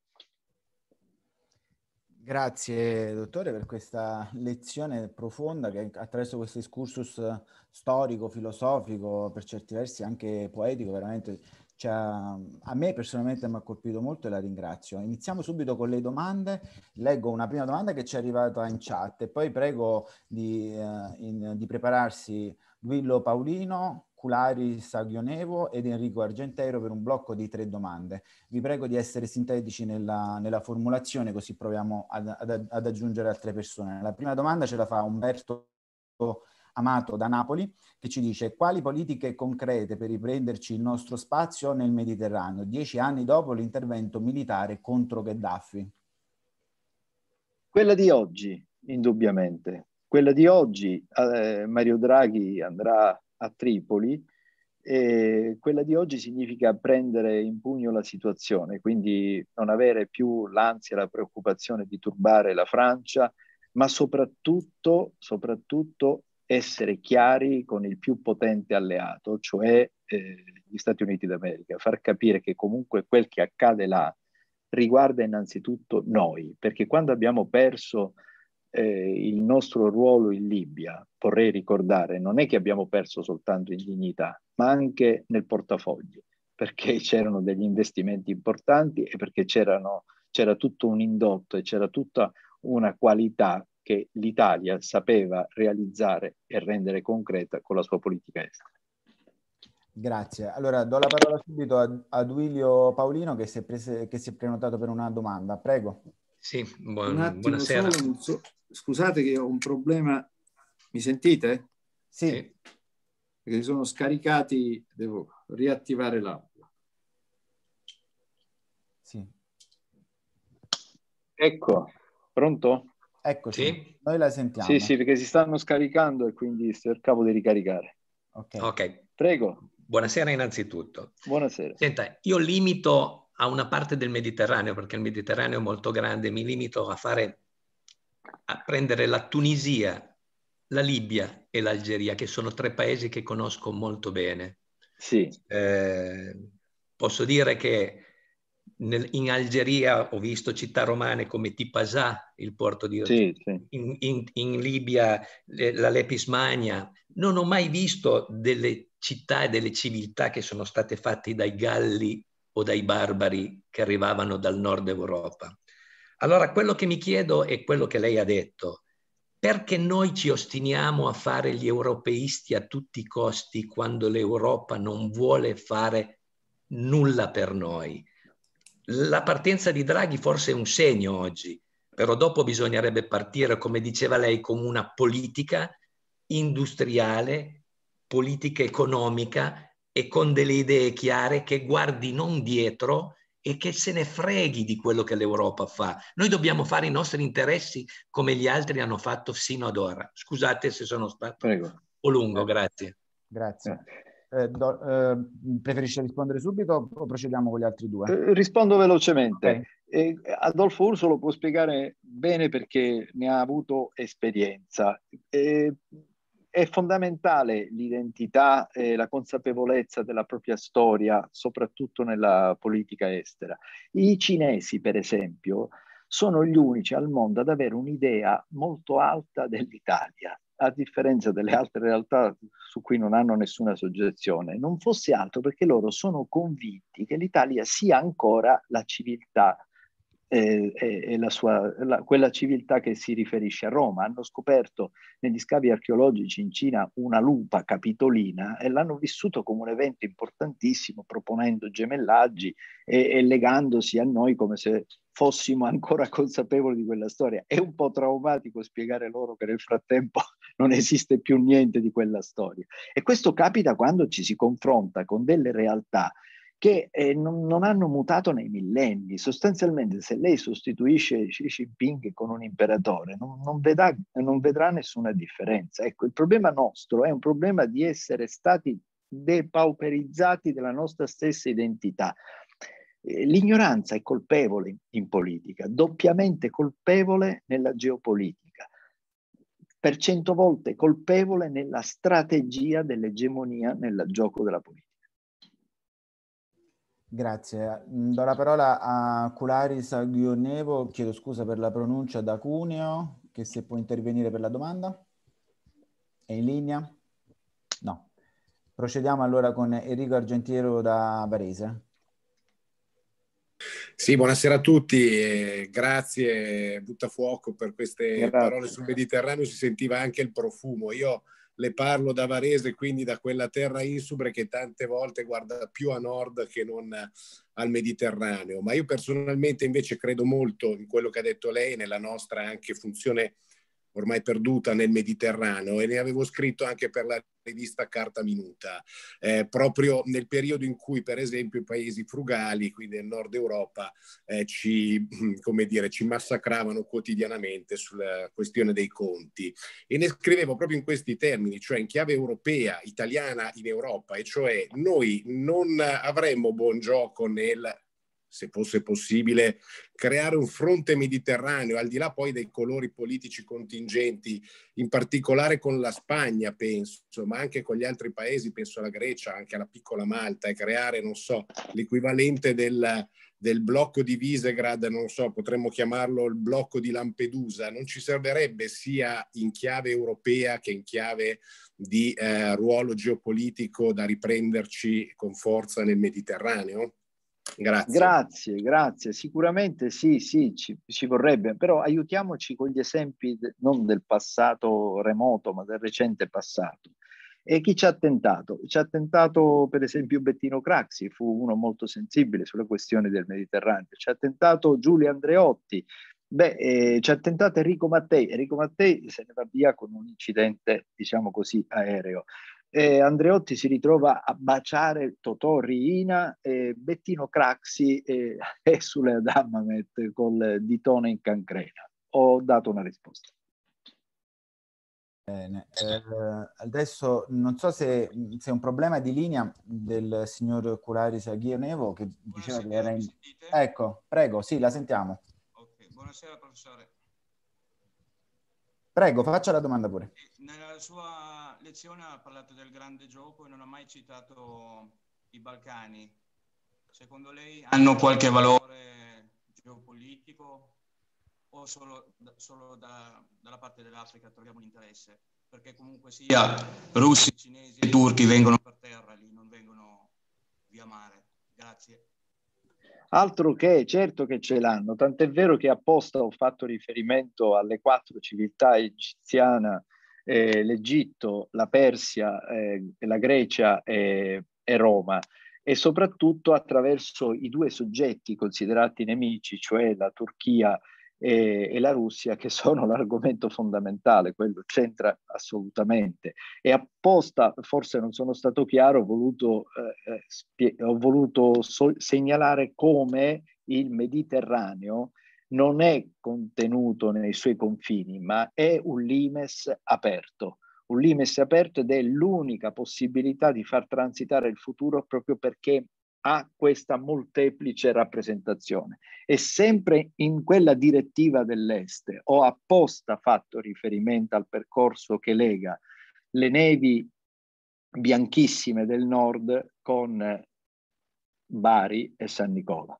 Grazie dottore per questa lezione profonda che attraverso questo excursus eh, storico, filosofico, per certi versi anche poetico, veramente a me personalmente mi ha colpito molto e la ringrazio. Iniziamo subito con le domande. Leggo una prima domanda che ci è arrivata in chat e poi prego di, eh, in, di prepararsi Duillo Paolino, Culari Saghionevo ed Enrico Argentero per un blocco di tre domande. Vi prego di essere sintetici nella, nella formulazione così proviamo ad, ad, ad aggiungere altre persone. La prima domanda ce la fa Umberto Amato da Napoli che ci dice quali politiche concrete per riprenderci il nostro spazio nel Mediterraneo dieci anni dopo l'intervento militare contro Gheddafi? Quella di oggi, indubbiamente. Quella di oggi, eh, Mario Draghi andrà a Tripoli e quella di oggi significa prendere in pugno la situazione, quindi non avere più l'ansia, la preoccupazione di turbare la Francia, ma soprattutto, soprattutto essere chiari con il più potente alleato, cioè eh, gli Stati Uniti d'America, far capire che comunque quel che accade là riguarda innanzitutto noi, perché quando abbiamo perso eh, il nostro ruolo in Libia, vorrei ricordare, non è che abbiamo perso soltanto in dignità, ma anche nel portafoglio, perché c'erano degli investimenti importanti e perché c'era tutto un indotto e c'era tutta una qualità che l'Italia sapeva realizzare e rendere concreta con la sua politica estera. Grazie. Allora do la parola subito ad, ad Wilio Paolino che si, è prese, che si è prenotato per una domanda. Prego. Sì, buon, un attimo, buonasera. So, scusate che ho un problema. Mi sentite? Sì. Perché si sono scaricati, devo riattivare l'audio. Sì. Ecco, pronto? Eccoci, sì. noi la sentiamo. Sì, sì, perché si stanno scaricando e quindi cercavo di ricaricare. Ok. okay. Prego. Buonasera innanzitutto. Buonasera. Senta, io limito a una parte del Mediterraneo, perché il Mediterraneo è molto grande, mi limito a, fare, a prendere la Tunisia, la Libia e l'Algeria, che sono tre paesi che conosco molto bene. Sì. Eh, posso dire che nel, in Algeria ho visto città romane come Tipasà, il porto di sì, sì. In, in, in, Libia le, la Lepismania. Non ho mai visto delle città e delle civiltà che sono state fatte dai Galli o dai barbari che arrivavano dal nord Europa. Allora quello che mi chiedo è quello che lei ha detto. Perché noi ci ostiniamo a fare gli europeisti a tutti i costi quando l'Europa non vuole fare nulla per noi? La partenza di Draghi forse è un segno oggi, però dopo bisognerebbe partire, come diceva lei, con una politica industriale, politica economica e con delle idee chiare che guardi non dietro e che se ne freghi di quello che l'Europa fa. Noi dobbiamo fare i nostri interessi come gli altri hanno fatto sino ad ora. Scusate se sono stato Prego. un po' lungo, grazie. Grazie. Eh, eh do, eh, preferisce rispondere subito o procediamo con gli altri due? Eh, rispondo velocemente. Okay. Eh, Adolfo Urso lo può spiegare bene perché ne ha avuto esperienza è fondamentale l'identità e la consapevolezza della propria storia, soprattutto nella politica estera. I cinesi, per esempio, sono gli unici al mondo ad avere un'idea molto alta dell'Italia, a differenza delle altre realtà su cui non hanno nessuna soggezione. Non fosse altro perché loro sono convinti che l'Italia sia ancora la civiltà e, e, e la sua, la, quella civiltà che si riferisce a Roma. Hanno scoperto negli scavi archeologici in Cina una lupa capitolina e l'hanno vissuto come un evento importantissimo, proponendo gemellaggi e, e legandosi a noi come se fossimo ancora consapevoli di quella storia. È un po' traumatico spiegare loro che nel frattempo non esiste più niente di quella storia. E questo capita quando ci si confronta con delle realtà che eh, non, non, hanno mutato nei millenni. Sostanzialmente se lei sostituisce Xi Jinping con un imperatore non, non, vedrà, non vedrà nessuna differenza. Ecco, il problema nostro è un problema di essere stati depauperizzati della nostra stessa identità. Eh, l'ignoranza è colpevole in politica, doppiamente colpevole nella geopolitica, per cento volte colpevole nella strategia dell'egemonia nel gioco della politica. Grazie. Do la parola a Cularis Aglionevo, chiedo scusa per la pronuncia da Cuneo, che se può intervenire per la domanda. È in linea? No. Procediamo allora con Enrico Argentiero da Varese. Sì, buonasera a tutti, grazie Buttafuoco per queste grazie. parole sul Mediterraneo, si sentiva anche il profumo. Io le parlo da Varese, quindi da quella terra insubre che tante volte guarda più a nord che non al Mediterraneo. Ma io personalmente invece credo molto in quello che ha detto lei, nella nostra anche funzione ormai perduta nel Mediterraneo e ne avevo scritto anche per la rivista Carta Minuta, eh, proprio nel periodo in cui per esempio i paesi frugali, qui nel nord Europa, eh, ci, dire, ci, massacravano quotidianamente sulla questione dei conti. E ne scrivevo proprio in questi termini, cioè in chiave europea, italiana in Europa, e cioè noi non avremmo buon gioco nel se fosse possibile, creare un fronte mediterraneo, al di là poi dei colori politici contingenti, in particolare con la Spagna, penso, ma anche con gli altri paesi, penso alla Grecia, anche alla piccola Malta, e creare, non so, l'equivalente del, del blocco di Visegrad, non so, potremmo chiamarlo il blocco di Lampedusa, non ci servirebbe sia in chiave europea che in chiave di eh, ruolo geopolitico da riprenderci con forza nel Mediterraneo? Grazie. grazie, grazie. Sicuramente sì, sì, ci, ci, vorrebbe, però aiutiamoci con gli esempi non del passato remoto, ma del recente passato. E chi ci ha tentato? Ci ha tentato per esempio Bettino Craxi, fu uno molto sensibile sulle questioni del Mediterraneo, ci ha tentato Giulio Andreotti, Beh, eh, ci ha tentato Enrico Mattei. Enrico Mattei se ne va via con un incidente, diciamo così, aereo eh, Andreotti si ritrova a baciare Totò Riina e Bettino Craxi eh, è sulle Dammamet col ditone in cancrena. Ho dato una risposta. Bene, eh, adesso non so se, se, è un problema di linea del signor Cularis Aghionevo che diceva buonasera, che era in... Ecco, prego, sì, la sentiamo. Okay. Buonasera professore. Prego, faccia la domanda pure. Eh, nella sua lezione ha parlato del grande gioco e non ha mai citato i Balcani. Secondo lei hanno qualche valore geopolitico o solo, solo da, dalla parte dell'Africa troviamo l'interesse? Perché comunque sia russi, cinesi e turchi vengono per terra lì, non vengono via mare. Grazie. Altro che, certo che ce l'hanno, tant'è vero che apposta ho fatto riferimento alle quattro civiltà egiziana, eh, l'Egitto, la Persia, eh, la Grecia e, e Roma e soprattutto attraverso i due soggetti considerati nemici, cioè la Turchia e, e la Russia che sono l'argomento fondamentale, quello c'entra assolutamente. E apposta, forse non sono stato chiaro, ho voluto, eh, eh ho voluto so- segnalare come il Mediterraneo non è contenuto nei suoi confini, ma è un limes aperto. Un limes aperto ed è l'unica possibilità di far transitare il futuro proprio perché ha questa molteplice rappresentazione e sempre in quella direttiva dell'Est ho apposta fatto riferimento al percorso che lega le nevi bianchissime del nord con eh, Bari e San Nicola.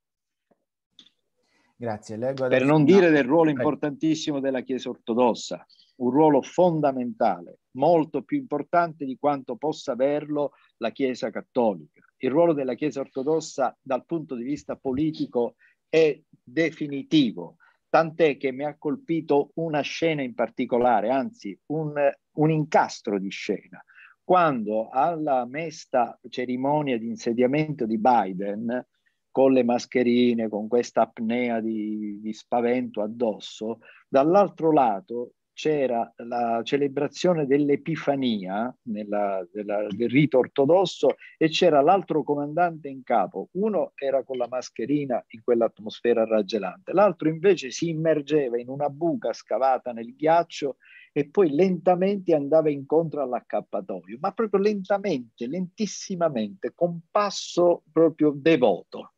Grazie. leggo adesso. per non dire del ruolo importantissimo della Chiesa ortodossa, un ruolo fondamentale, molto più importante di quanto possa averlo la Chiesa cattolica. Il ruolo della Chiesa ortodossa dal punto di vista politico è definitivo, tant'è che mi ha colpito una scena in particolare, anzi un, un incastro di scena, quando alla mesta cerimonia di insediamento di Biden, con le mascherine, con questa apnea di, di spavento addosso, dall'altro lato c'era la celebrazione dell'Epifania nella, della, del rito ortodosso e c'era l'altro comandante in capo. Uno era con la mascherina in quell'atmosfera raggelante, l'altro invece si immergeva in una buca scavata nel ghiaccio e poi lentamente andava incontro all'accappatoio, ma proprio lentamente, lentissimamente, con passo proprio devoto.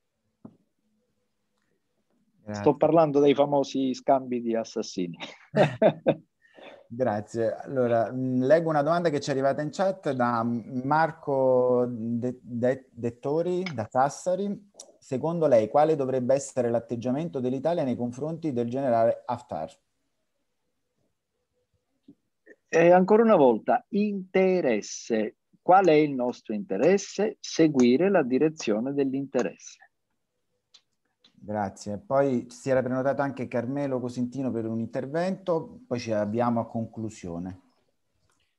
Grazie. Sto parlando dei famosi scambi di assassini. Grazie. Allora, mm, leggo una domanda che ci è arrivata in chat da Marco De- De- Dettori da Sassari. Secondo lei quale dovrebbe essere l'atteggiamento dell'Italia nei confronti del generale Haftar? E ancora una volta, interesse. Qual è il nostro interesse? Seguire la direzione dell'interesse. Grazie. Poi si era prenotato anche Carmelo Cosentino per un intervento, poi ci abbiamo a conclusione.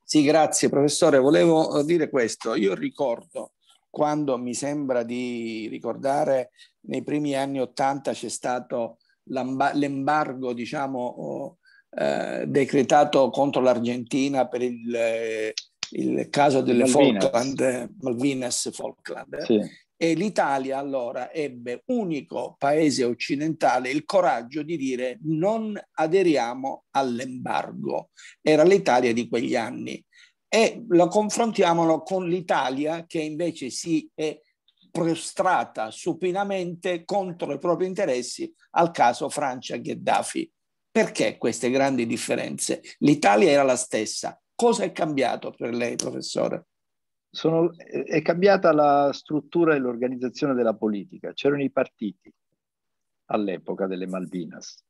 Sì, grazie professore. Volevo dire questo. Io ricordo quando mi sembra di ricordare nei primi anni Ottanta c'è stato l'embargo, diciamo, oh, eh, decretato contro l'Argentina per il, eh, il caso delle Malvinas. Falkland, eh, Malvinas Falkland. Sì. E l'Italia allora ebbe, unico paese occidentale, il coraggio di dire non aderiamo all'embargo. Era l'Italia di quegli anni. E lo confrontiamolo con l'Italia che invece si è prostrata supinamente contro i propri interessi al caso Francia-Gheddafi. Perché queste grandi differenze? L'Italia era la stessa. Cosa è cambiato per lei, professore? sono, è cambiata la struttura e l'organizzazione della politica. C'erano i partiti all'epoca delle Malvinas.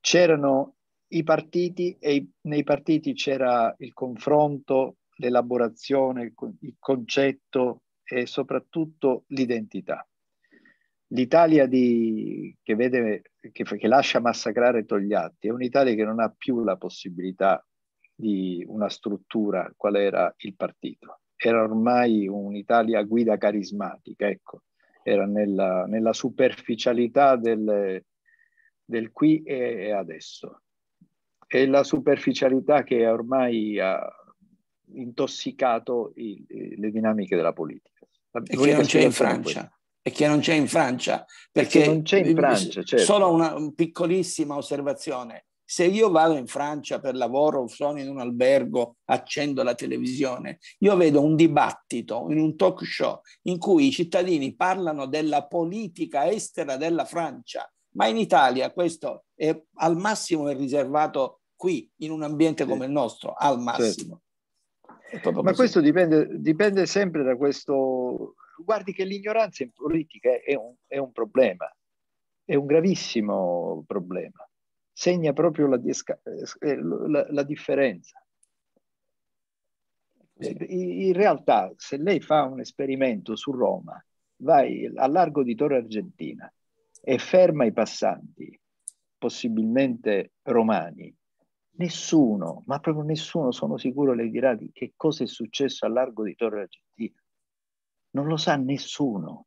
C'erano i partiti e i, nei partiti c'era il confronto, l'elaborazione, il concetto e soprattutto l'identità. L'Italia di, che, vede, che, che lascia massacrare Togliatti è un'Italia che non ha più la possibilità di una struttura qual era il partito era ormai un'Italia guida carismatica, ecco, era nella, nella superficialità del, del, qui e adesso. E la superficialità che ormai ha intossicato i, le dinamiche della politica. e che non c'è in Francia e che non c'è in Francia, perché non c'è in Francia, certo. solo una piccolissima osservazione, se io vado in Francia per lavoro, sono in un albergo, accendo la televisione, io vedo un dibattito in un talk show in cui i cittadini parlano della politica estera della Francia, ma in Italia questo è al massimo è riservato qui, in un ambiente come il nostro, al certo. massimo. Certo. Ma così. questo dipende, dipende, sempre da questo... Guardi che l'ignoranza in politica è un, è un problema, è un gravissimo problema segna proprio la, eh, eh, la, la differenza. Eh, in realtà, se lei fa un esperimento su Roma, vai al largo di Torre Argentina e ferma i passanti, possibilmente romani, nessuno, ma proprio nessuno, sono sicuro, le dirà di che cosa è successo al largo di Torre Argentina. Non lo sa nessuno.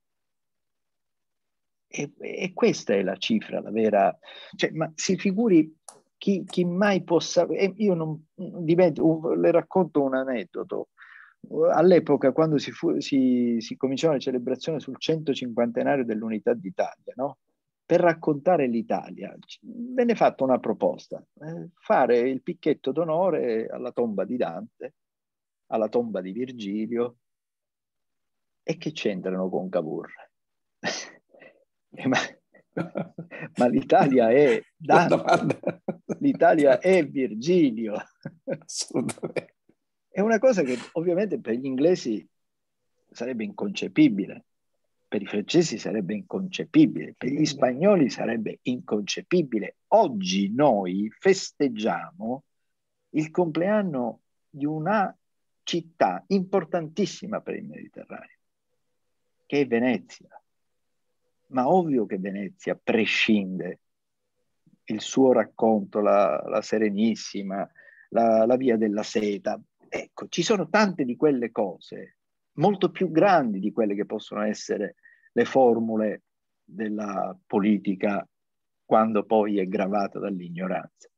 E, e, questa è la cifra, la vera... Cioè, ma si figuri chi, chi mai possa... Io non divento, le racconto un aneddoto. All'epoca, quando si, fu, si, si cominciò la celebrazione sul 150 dell'Unità d'Italia, no? per raccontare l'Italia, venne fatta una proposta, eh, fare il picchetto d'onore alla tomba di Dante, alla tomba di Virgilio, e che c'entrano con Cavour? Eh, ma, ma l'Italia è Dante, l'Italia è Virgilio. Assolutamente. È una cosa che ovviamente per gli inglesi sarebbe inconcepibile, per i francesi sarebbe inconcepibile, per gli eh, spagnoli sarebbe inconcepibile. Oggi noi festeggiamo il compleanno di una città importantissima per il Mediterraneo, che è Venezia ma ovvio che Venezia prescinde il suo racconto, la, la Serenissima, la, la, Via della Seta. Ecco, ci sono tante di quelle cose, molto più grandi di quelle che possono essere le formule della politica quando poi è gravata dall'ignoranza.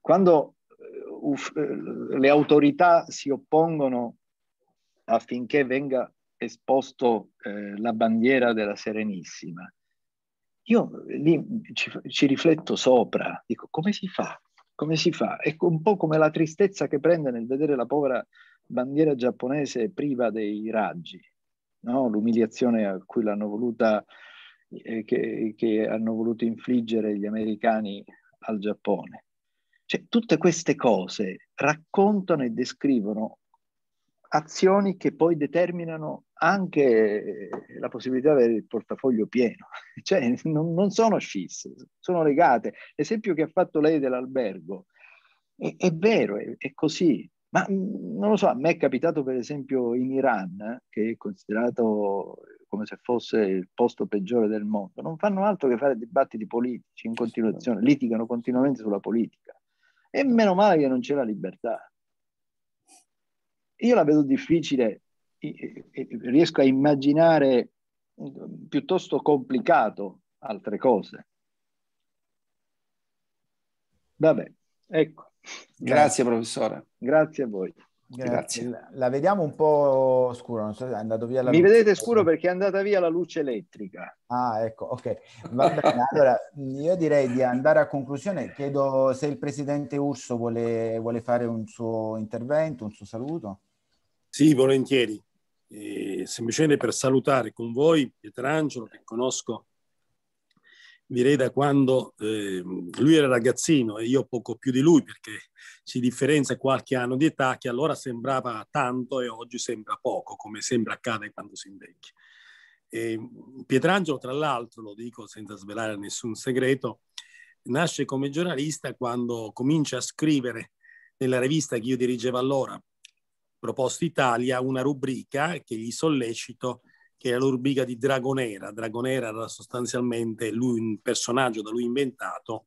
Quando uh, le autorità si oppongono affinché venga esposto eh, la bandiera della Serenissima, io lì ci, ci, rifletto sopra, dico come si fa? Come si fa? È un po' come la tristezza che prende nel vedere la povera bandiera giapponese priva dei raggi, no? l'umiliazione a cui l'hanno voluta, eh, che, che hanno voluto infliggere gli americani al Giappone. Cioè, tutte queste cose raccontano e descrivono azioni che poi determinano anche eh, la possibilità di avere il portafoglio pieno, cioè non, non sono scisse, sono legate. L'esempio che ha fatto lei dell'albergo è, è vero, è, è, così, ma mm, non lo so, a me è capitato per esempio in Iran, che è considerato come se fosse il posto peggiore del mondo, non fanno altro che fare dibattiti politici in continuazione, certo. litigano continuamente sulla politica. E meno male che non c'è la libertà. Io la vedo difficile riesco a immaginare piuttosto complicato altre cose. Vabbè, ecco. Grazie, Grazie professore. Grazie a voi. Grazie. Grazie. La vediamo un po' scuro, non so, se è andato via la Mi luce. vedete scuro perché è andata via la luce elettrica. Ah, ecco, ok. Va bene, allora io direi di andare a conclusione. Chiedo se il presidente Urso vuole, vuole fare un suo intervento, un suo saluto. Sì, volentieri eh, semplicemente per salutare con voi Pietrangelo, che conosco direi da quando eh, lui era ragazzino e io poco più di lui perché ci differenzia qualche anno di età che allora sembrava tanto e oggi sembra poco, come sembra accade quando si invecchia. E Pietrangelo, tra l'altro, lo dico senza svelare nessun segreto, nasce come giornalista quando comincia a scrivere nella rivista che io dirigevo allora, Proposta Italia una rubrica che gli sollecito, che era la rubrica di Dragonera. Dragonera era sostanzialmente lui, un personaggio da lui inventato,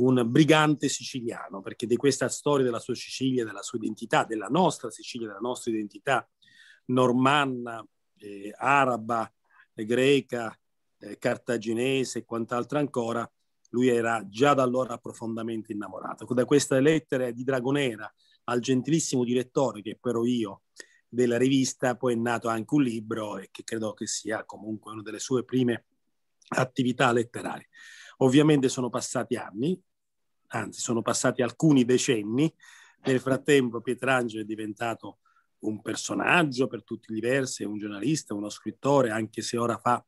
un brigante siciliano, perché di questa storia della sua Sicilia, della sua identità, della nostra Sicilia, della nostra identità normanna, eh, araba, eh, greca, eh, cartaginese e quant'altro ancora, lui era già da allora profondamente innamorato. Da queste lettere di Dragonera, al gentilissimo direttore, che però io, della rivista, poi è nato anche un libro e che credo che sia comunque una delle sue prime attività letterarie. Ovviamente sono passati anni, anzi sono passati alcuni decenni, nel frattempo Pietrangelo è diventato un personaggio per tutti gli versi, un giornalista, uno scrittore, anche se ora fa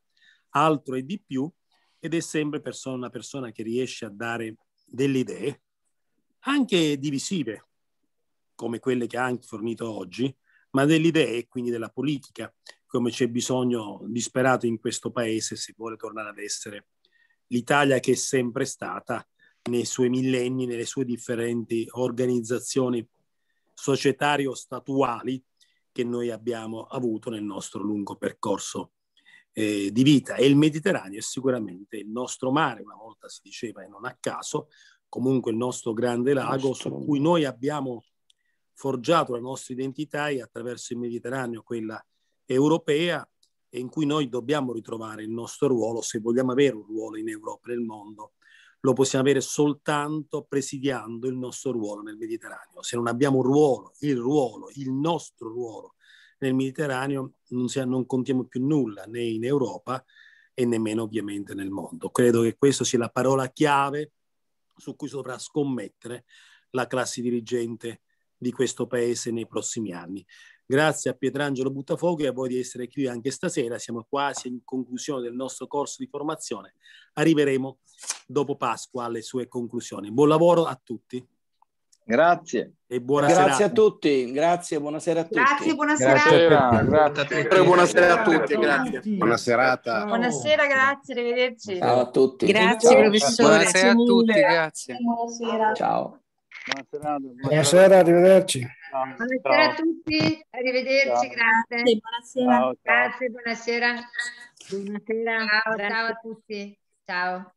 altro e di più, ed è sempre persona, una persona che riesce a dare delle idee, anche divisive, come quelle che ha anche fornito oggi, ma delle idee e quindi della politica, come c'è bisogno disperato in questo paese se vuole tornare ad essere l'Italia che è sempre stata nei suoi millenni, nelle sue differenti organizzazioni societarie o statuali che noi abbiamo avuto nel nostro lungo percorso eh, di vita. E il Mediterraneo è sicuramente il nostro mare, una volta si diceva e non a caso, comunque il nostro grande lago nostro. su cui noi abbiamo forgiato la nostra identità e attraverso il Mediterraneo quella europea e in cui noi dobbiamo ritrovare il nostro ruolo se vogliamo avere un ruolo in Europa e nel mondo. Lo possiamo avere soltanto presidiando il nostro ruolo nel Mediterraneo. Se non abbiamo un ruolo, il ruolo, il nostro ruolo nel Mediterraneo, non, si, non contiamo più nulla né in Europa e nemmeno ovviamente nel mondo. Credo che questa sia la parola chiave su cui dovrà scommettere la classe dirigente europea di questo paese nei prossimi anni. Grazie a Pietrangelo Buttafuoco e a voi di essere qui anche stasera. Siamo quasi in conclusione del nostro corso di formazione. Arriveremo dopo Pasqua alle sue conclusioni. Buon lavoro a tutti. Grazie. E buona grazie serata. a tutti, grazie, buonasera a tutti. Grazie, buonasera. Grazie, grazie, grazie. Buonasera a tutti, grazie. Buona serata. Buonasera, grazie, arrivederci. Ciao a tutti. Grazie, Ciao. professore. Buonasera a tutti, grazie. Buonasera. Ciao. Buonasera, buonasera. buonasera arrivederci. Buonasera a tutti, arrivederci, Ciao. grazie. Buonasera. Ciao, grazie, buonasera. Buonasera. Ciao, ciao a tutti. Ciao.